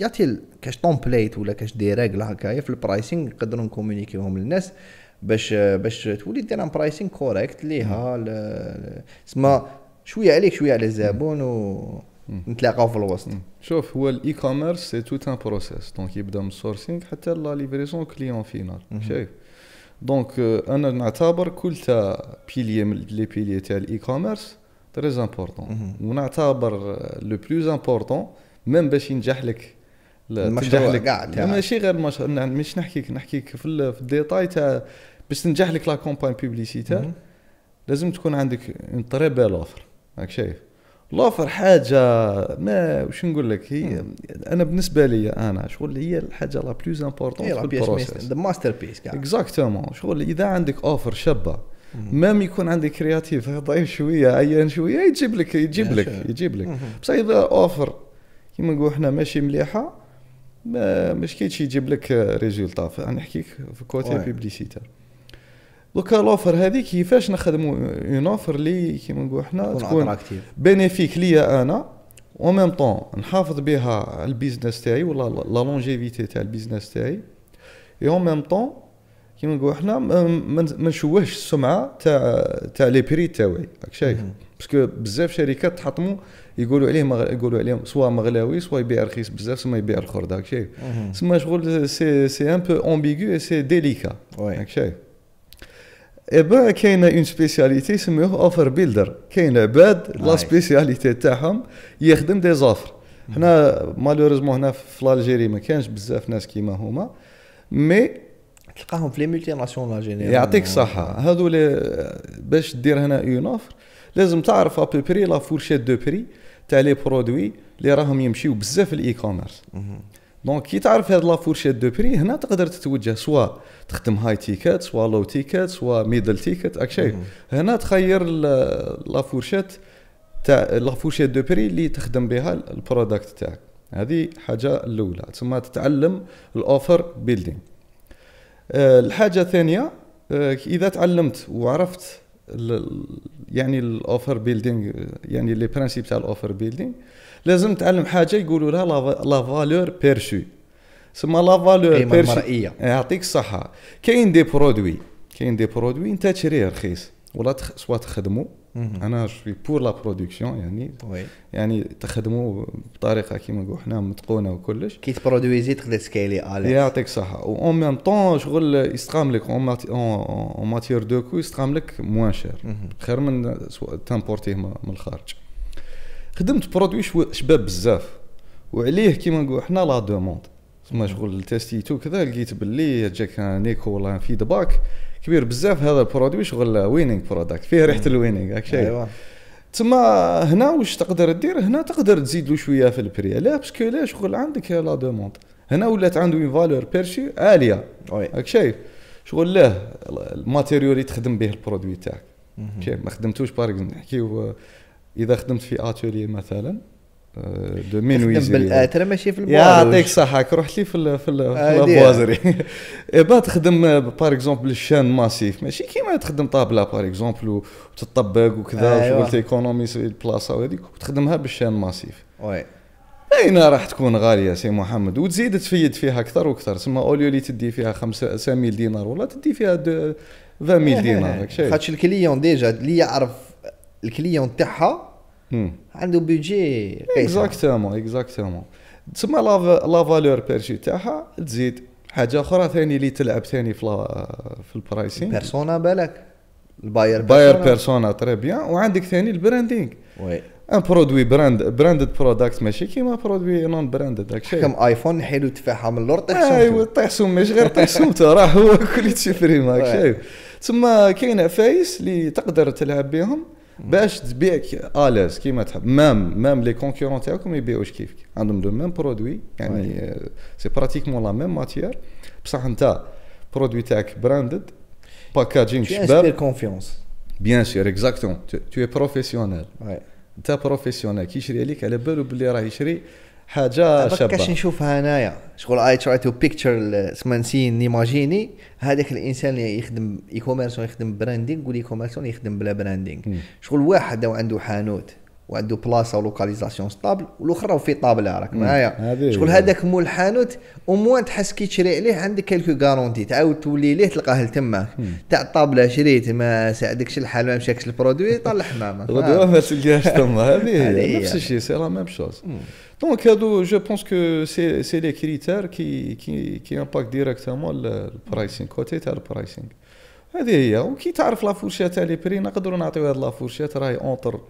يعطي كاش تومبليت ولا كاش دي ريغل هكايا في البرايسينغ نقدروا نكومونيكيوهم للناس باش باش تولي دير ان برايسينغ كوريكت ليها تسمى شويه عليك شويه على الزبون و نتلاقاو في الوسط شوف هو الاي كوميرس سي توت ان بروسيس دونك يبدا من السورسينغ حتى لا ليفريزون كليون فينال شايف دونك euh، انا نعتبر كل تا بيلي من لي بيلي تاع الاي كوميرس تري امبورطون ونعتبر لو بلوز امبورطون ميم باش ينجح لك المشروع لك كاع ماشي غير مش مش نحكيك نحكيك في, الديتاي تاع باش تنجح لك لا كومباني بيبليسيتي لازم تكون عندك اون تري بيل اوفر راك شايف لوفر حاجه ما واش نقول لك هي انا بالنسبه لي انا شغل هي الحاجه لا بلوز امبورطون إيه، في البروسيس ماستر بيس اكزاكتومون شغل اذا عندك اوفر شابه مام يكون عندك كرياتيف ضعيف شويه عيان شويه يجيب لك يجيب لك يجيب لك بصح اذا اوفر كيما نقولوا حنا ماشي مليحه ما مش كيتش يجيب لك ريزولتا نحكيك في كوتي بيبليسيتير دوكا لوفر هذه كيفاش نخدموا اون اوفر اللي كيما نقولوا حنا تكون بينيفيك ليا انا اون ميم طون نحافظ بها البيزنس تاعي ولا لا لونجيفيتي تاع البيزنس تاعي اي اون ميم طون كيما نقولوا حنا ما نشوهش السمعه تاع تاع لي بري تاعي راك شايف باسكو بزاف شركات تحطموا يقولوا عليه مغ... يقولوا عليهم سوا مغلاوي سوا يبيع رخيص بزاف سما يبيع الخرده راك شايف سما شغل سي سي ان بو امبيغو سي ديليكا راك شايف ايبا كاينه اون سبيسياليتي يسميوه اوفر بيلدر كاين عباد لا سبيسياليتي تاعهم يخدم دي زوفر حنا مالوريزمون هنا في الجيري ما كانش بزاف ناس كيما هما مي تلقاهم في لي ملتي ناسيونال جينيرال يعطيك الصحه هذو باش دير هنا اون اوفر لازم تعرف بري لا فورشيت دو بري تاع لي برودوي اللي راهم يمشيو بزاف الاي كوميرس دونك كي تعرف هاد لافورشيت دو بري هنا تقدر تتوجه سوا تخدم هاي تيكات سوا لو تيكات سوا ميدل تيكات اكشي هنا تخير لافورشيت تاع لافورشيت دو بري اللي تخدم بها البرودكت تاعك هذه حاجه الاولى تسمى تتعلم الاوفر بيلدينغ الحاجه الثانيه اذا تعلمت وعرفت يعني الاوفر بيلدينغ يعني لي برانسيب تاع الاوفر بيلدينغ لازم تعلم حاجه يقولوا لها لا فالور بيرشي سما لا فالور إيه، بيرشي يعطيك الصحه كاين دي برودوي كاين دي برودوي انت تشريه رخيص ولا تخ... سوا تخدمو انا شوي بور لا برودكسيون يعني وي. يعني تخدمو بطريقه كيما نقولوا حنا متقونه وكلش كي تبرودويزي تقدر سكيلي الي يعطيك الصحه اون ميم طون شغل يستقاملك اون ماتير دو كو يستقاملك موان شير خير من تمبورتيه من الخارج خدمت برودوي شباب بزاف وعليه كيما نقولوا حنا لا دوموند تسمى شغل تيستيتو كذا لقيت باللي جاك نيكو ولا فيدباك كبير بزاف هذا البرودوي شغل وينينغ بروداكت فيه ريحه الوينينغ هاك شيء أيوة. تما هنا واش تقدر دير هنا تقدر تزيد له شويه في البري لا باسكو لا شغل عندك لا دوموند هنا ولات عنده اون فالور بيرشي عاليه هاك شايف شغل له الماتيريو اللي تخدم به البرودوي تاعك ما خدمتوش بارك نحكيو اذا خدمت في اتولي مثلا آه، دو مينويزي ترى ماشي في البوازري يعطيك صحك رحت لي في الـ في, ال في البوازري [LAUGHS] ايبا تخدم بار اكزومبل الشان ماسيف ماشي كيما تخدم طابله بار اكزومبل وتطبق وكذا أيوة. وشغل تيكونومي البلاصه وهذيك وتخدمها بالشان ماسيف وي اين راح تكون غاليه سي محمد وتزيد تفيد فيها اكثر واكثر تسمى اوليو اللي تدي فيها 5000 دينار ولا تدي فيها 20000 إيه، إيه، إيه. دينار خاطش الكليون ديجا اللي يعرف الكليون تاعها عنده بيجي اكزاكتومون اكزاكتومون تسمى لا فالور بيرشي تاعها تزيد حاجه اخرى ثاني اللي تلعب ثاني في في البرايسين بيرسونا بالك الباير باير بيرسونا تري بيان وعندك ثاني البراندينغ وي ان برودوي براند براندد بروداكت ماشي كيما برودوي نون براندد الشيء كم ايفون نحيلو تفاحه من اللور طيح سوم ايوا طيح سوم ماشي غير طيح طيحسوم راه هو كل شيء فريم شايف تسمى كاين فايس اللي تقدر تلعب بهم باش تبيع الاز كيما تحب مام مام لي كونكورون تاعكم يبيعوش كيف عندهم لو ميم برودوي يعني سي براتيكمون لا ميم ماتيير بصح انت برودوي تاعك براندد باكاجينغ شباب كونفيونس بيان سور اكزاكتومون تو اي بروفيسيونيل انت بروفيسيونيل كي يشري عليك على بالو بلي راه يشري حاجه شابه كاش نشوفها انايا شغل اي تراي تو بيكتشر نسي نيماجيني هذاك الانسان اللي يخدم اي كوميرس يخدم براندينغ والاي كوميرس يخدم بلا براندينغ شغل واحد عنده حانوت وعنده بلاصه ولوكاليزاسيون ستابل والاخرى في طابله راك معايا شغل هذاك مول الحانوت او موان تحس كي تشري عليه عندك كالكو غارونتي تعاود تولي ليه تلقاه لتما تاع الطابله شريت ما ساعدكش الحال ما مشاكش البرودوي طلع حمامه [LAUGHS] غدوه ما تلقاهاش تما هذه [LAUGHS] نفس الشيء سي لا ميم شوز هادو جو بونس كو سي سي لي كريتير كي كي كي directement ديريكتومون البرايسينغ كوتي تاع البرايسينغ هذه هي وكي تعرف لا فورشيا تاع لي بري نقدروا نعطيو هاد لا فورشيا راهي اونتر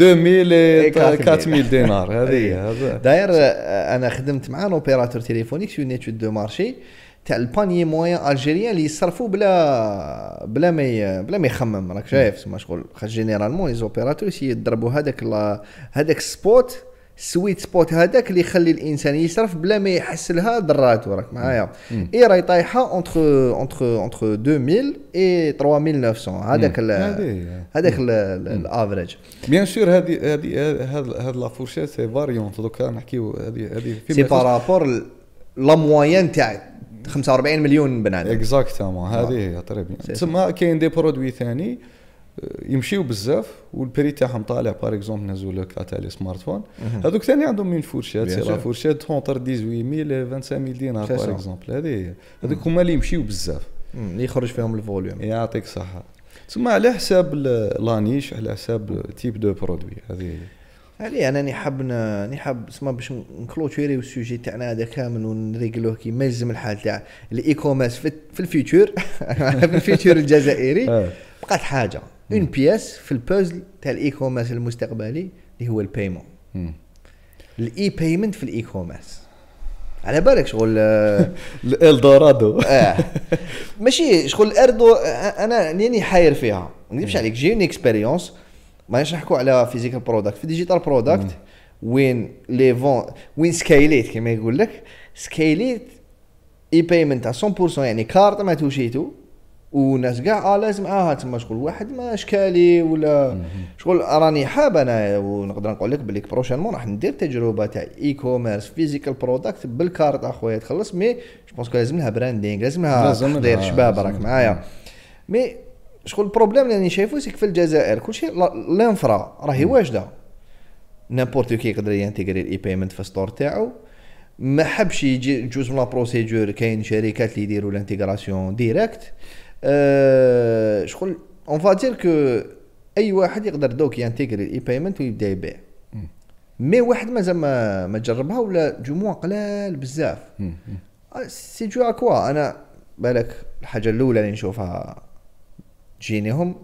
2000 4000 دينار هذه هي داير انا خدمت مع لوبيراتور تيليفونيك سي نيتود دو مارشي تاع البانيي موان الجيريان اللي يصرفوا بلا بلا ما بلا ما يخمم راك شايف تسمى شغل جينيرالمون لي زوبيراتور يضربوا هذاك هذاك السبوت السويت سبوت هذاك اللي يخلي الانسان يصرف بلا ما يحس لها ضراتو راك معايا اي راهي طايحه اونتر اونتر اونتر 2000 اي 3900 هذاك هذاك الافريج بيان سور هذه هذه هذه لا فورشي سي فاريون دوكا نحكيو هذه هذه سي بارابور لا موان تاع 45 مليون بنادم اكزاكتومون هذه هي تري بيان تسمى كاين دي برودوي ثاني يمشيو بزاف والبري تاعهم طالع باغ اكزومبل نزلوا لك تاع لي سمارت فون هذوك ثاني عندهم من فورشات سي لا فورشات اونتر 18000 25000 دينار باغ اكزومبل هذه هذوك هما اللي يمشيو بزاف اللي يخرج فيهم الفوليوم يعطيك الصحه تسمى على حساب لانيش على حساب تيب دو برودوي هذه علي انا نحب حاب سما باش نكلوتوري السوجي تاعنا هذا كامل ونريقلوه كيما يلزم الحال تاع الاي كوميرس في الفيوتشر في الفيوتشر [LAUGHS] الجزائري آه. بقات حاجه اون بياس في البازل تاع الاي كوميرس المستقبلي اللي هو البايمون الاي بيمنت في الاي كوميرس على بالك شغل آه، [LAUGHS] الدورادو [LAUGHS] اه ماشي شغل اردو آه، انا راني حاير فيها ما نكذبش عليك جي اون اكسبيريونس مانيش نحكوا على فيزيكال برودكت في ديجيتال برودكت وين لي فون وين سكايليت كما يقول لك سكايليت اي بيمنت 100% يعني كارت ما توشيتو وناس كاع اه لازم اه تما شغل واحد ما اشكالي ولا شغل آه، راني حاب انا ونقدر نقول لك بليك بروشينمون راح ندير تجربه تاع اي كوميرس فيزيكال برودكت بالكارت اخويا تخلص مي جو بونس لازم لها براندينغ لازم لها تحضير شباب راك معايا مي شغل البروبليم اللي راني شايفو سيك في الجزائر كلشي لانفرا راهي واجده نيمبورت كي يقدر ينتيغري الاي بيمنت في ستور تاعو ما حبش يجي جوج من لا بروسيدور كاين شركات اللي يديروا الانتيغراسيون ديريكت شغل اون فاتير كو اي واحد يقدر دوك ينتيغري الاي بايمنت ويبدا يبيع مي واحد مازال ما ما جربها ولا جموع قلال بزاف آه، سي جو اكوا انا بالك الحاجه الاولى اللي نشوفها تجينيهم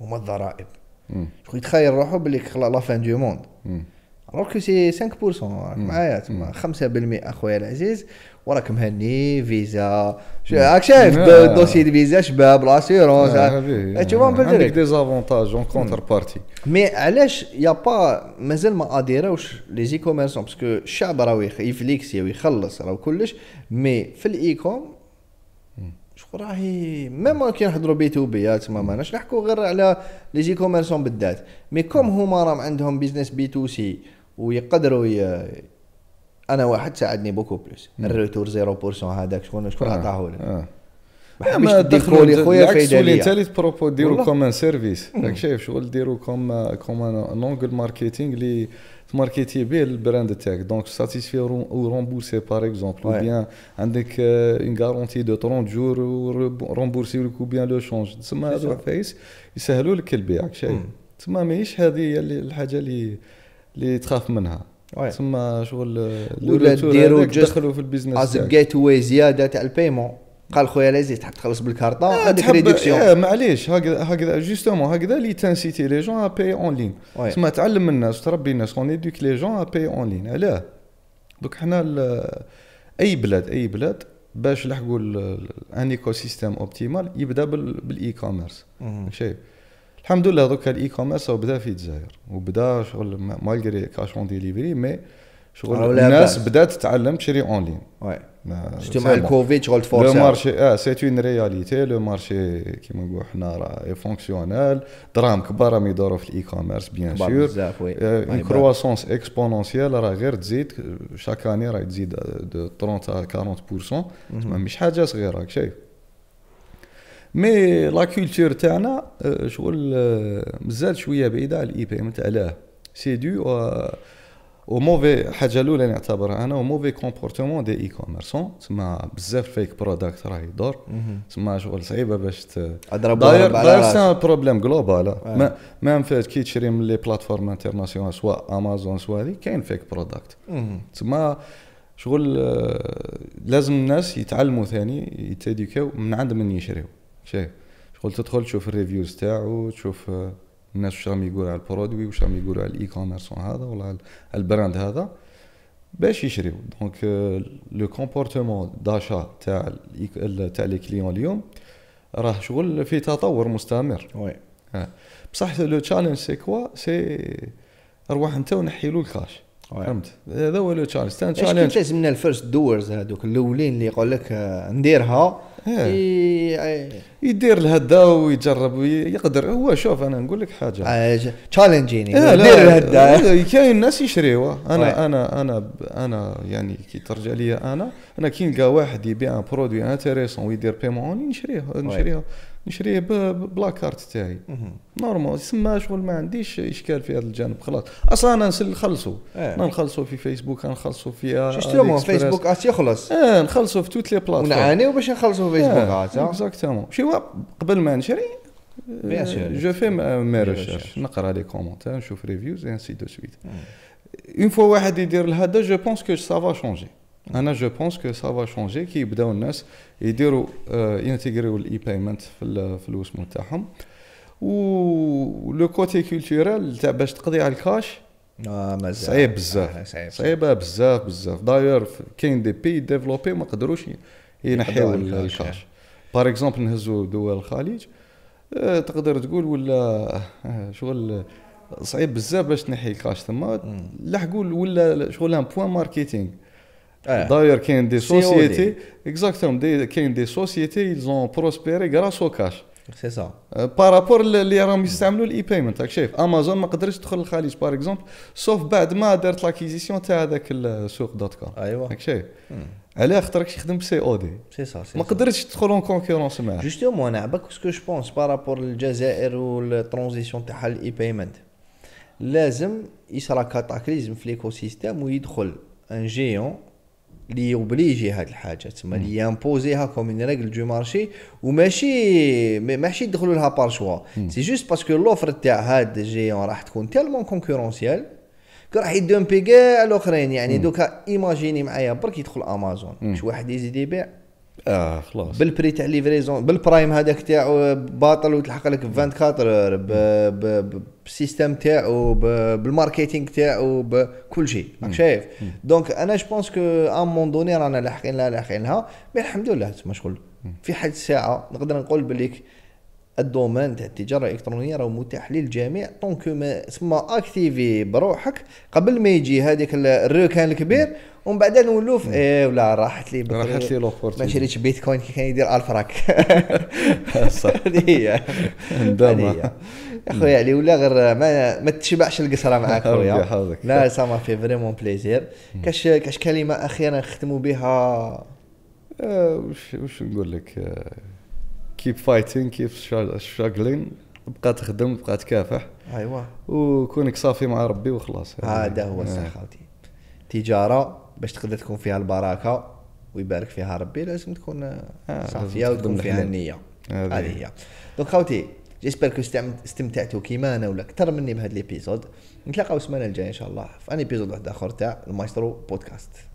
هما الضرائب شكون يتخيل روحو بلي لا فان دو موند الوغ كو سي 5% معايا تما 5% اخويا العزيز وراك مهني فيزا راك شايف الدوسي دو فيزا شباب لاسيرونس تشوفهم بالدري عندك ديزافونتاج اون كونتر بارتي مي علاش يا با مازال ما اديراوش لي زي كوميرسون باسكو الشعب راه يفليكسي ويخلص راه كلش مي في الايكوم شكون راهي ميم كي نحضروا بي تو بي تسمى ماناش نحكوا غير على لي زي كوميرسون بالذات مي كوم هما راهم عندهم بيزنس بي تو سي ويقدروا انا واحد ساعدني بوكو بلوس الريتور 0% هذاك شكون شكون آه. عطاه آه. لك آه. ما ما تدخلوا خويا فايده ليا انت اللي تبروبو ديرو كوم ان سيرفيس راك شايف شغل ديرو كوم كوم ان اونجل ماركتينغ اللي تماركتي به البراند تاعك دونك ساتيسفي او رومبورسي باغ اكزومبل او بيان عندك اون غارونتي دو 30 جور رومبورسي لك او بيان لو شونج تسمى هذو فايس يسهلوا لك البيع راك شايف تسمى ماهيش هذه هي الحاجه اللي اللي تخاف منها تسمى شغل ولا ديروا دخلوا في البيزنس از جيت واي زياده تاع البيمون قال خويا لازم آه، تحب تخلص بالكارطه هذيك ريدكسيون معليش هكذا هكذا جوستومون هكذا لي تنسيتي لي جون ابي اون لين تسمى تعلم الناس تربي الناس اون ايديك لي جون ابي اون لين علاه دوك حنا اي بلاد اي بلاد باش لحقوا ان ايكو سيستيم اوبتيمال يبدا بالاي كوميرس شايف الحمد لله دوكا الاي كوميرس بدا في الجزائر وبدا شغل مالغري كاش اون ديليفري مي شغل الناس بدات تتعلم تشري اون لين شتي مع الكوفيد شغل تفورسي لو مارشي اه سي اون رياليتي لو مارشي كيما نقولوا حنا راه فونكسيونيل دراهم كبار راهم يدوروا في الاي كوميرس بيان سور بزاف اون كرواسونس اكسبونونسيال راه غير تزيد شاك اني راه تزيد 30 آه، 40% مش حاجه صغيره راك شايف مي لا كولتور تاعنا آه، شغل آه، مازال شويه بعيده على الاي بيمنت علاه سي دو و موفي حاجه الاولى نعتبرها انا وموفي كومبورتمون دي اي كوميرسون تسمى بزاف فيك بروداكت راه يدور تسمى شغل صعيبه باش اضربها داير داير سي بروبليم جلوبال ميم فاش كي تشري من لي بلاتفورم انترناسيونال سواء امازون سواء هذه كاين فيك بروداكت تسمى شغل آه، لازم الناس يتعلموا ثاني يتيديكاو من عند من يشريو شايف شغل تدخل تشوف الريفيوز تاعو تشوف آه، الناس واش راهم يقولوا على البرودوي واش راهم يقولوا على الاي كوميرس هذا ولا على البراند هذا باش يشريو دونك آه، لو كومبورتمون داشا تاع آه، تاع لي كليون اليوم راه شغل في تطور مستمر وي بصح لو تشالنج سي كوا سي روح انت ونحيلو الكاش فهمت هذا هو لو تشالنج كان تشالنج لازمنا الفيرست دورز هذوك الاولين اللي يقول لك آه، نديرها إيه. آه، يدير الهدا ويجرب ويقدر هو شوف انا نقول لك حاجه تشالنجيني آه، دير الهدا كاين ناس يشريوها انا انا انا انا يعني كي ترجع لي انا انا كي نلقى واحد يبيع ان برودوي انتيريسون ويدير بيمون نشريه نشريها نشريه بلا كارت تاعي نورمال تسمى شغل ما عنديش اشكال في هذا الجانب خلاص اصلا انا نخلصوا ايه. نخلصوا في فيسبوك نخلصوا في جوستومون آه، إيه، فيسبوك إيه، عاد يخلص اه نخلصوا في توت لي بلاتفورم ونعانيو باش نخلصوا في فيسبوك عاد اكزاكتومون شي قبل ما نشري بيان آه، سور جو في مي ريشيرش نقرا لي كومونتير نشوف ريفيوز انسي دو سويت اون فوا واحد يدير هذا جو بونس كو سافا شونجي انا جو بونس كو سافا شونجي كي يبداو الناس يديروا انتيغريو آه، الاي بايمنت في الفلوس نتاعهم و لو كوتي كولتورال تاع باش تقضي على الكاش اه صعيب بزاف آه، صعيب صعيبه بزاف بزاف داير كاين دي بي ديفلوبي ما قدروش ينحيو الكاش باغ اكزومبل نهزو دول الخليج آه، تقدر تقول ولا شغل صعيب بزاف باش تنحي الكاش تما لحقوا ولا شغل ان بوان ماركتينغ داير كاين دي a اكزاكتوم sociétés, exactement, il y a des sociétés, ils ont أيوة. hmm. سي سا بارابور اللي راهم يستعملوا الاي بيمنت راك شايف امازون ما قدرتش تدخل للخليج باغ اكزومبل سوف بعد ما دارت لاكيزيسيون تاع هذاك السوق دوت كوم ايوا راك شايف علاه خاطر راك تخدم بسي او دي سي سا ما قدرتش تدخل اون كونكورونس معاه جوستومون انا عباك سكو جو بونس بارابور للجزائر والترونزيسيون تاعها الاي بيمنت لازم يصرى كاتاكليزم في ليكو سيستيم ويدخل ان جيون لي يوبليجي هاد الحاجه تما لي امبوزيها كوم اون ريغل دو مارشي وماشي ماشي يدخلوا لها بار شوا سي جوست باسكو لوفر تاع هاد جيون راح تكون تالمون كونكورونسيال راح يدومبي كاع الاخرين يعني دوكا ايماجيني معايا برك يدخل امازون واش واحد يزيد يبيع اه خلاص بالبري تاع ليفريزون بالبرايم هذاك تاعو باطل وتلحق لك ب 24 اور بالسيستم تاعو بالماركتينغ تاعو بكل شيء راك شايف دونك انا جو بونس كو ان مون دوني رانا لاحقين لها لاحقين لها مي الحمد لله شغل في حد الساعه نقدر نقول بليك الدومين تاع التجاره الالكترونيه راه متاح للجميع دونك ما تسمى اكتيفي بروحك قبل ما يجي هذاك الروكان الكبير ومن بعد نولوا في ايه ولا راحت لي راحت لي لوبورتي ما شريتش بيتكوين كي كان يدير الف راك [LAUGHS] صح هذه هي ندامه يا خويا علي ولا غير ما ما تشبعش القصره معاك [LAUGHS] خويا لا سا ما في فريمون بليزير كاش كاش كلمه اخيره نختموا بها آه، واش وش نقول لك آه، كيب فايتين كيب شاغلين بقى تخدم بقى تكافح ايوا وكونك صافي مع ربي وخلاص هذا يعني. هو الصح آه. تجاره باش تقدر تكون فيها البركه ويبارك فيها ربي لازم تكون آه، صافيه وتكون فيها النيه هذه هي دونك خوتي جيسبر كو استمتعتوا كيما انا ولا اكثر مني بهذا ليبيزود نتلاقاو السمانه الجايه ان شاء الله في ان ايبيزود واحد اخر تاع المايسترو بودكاست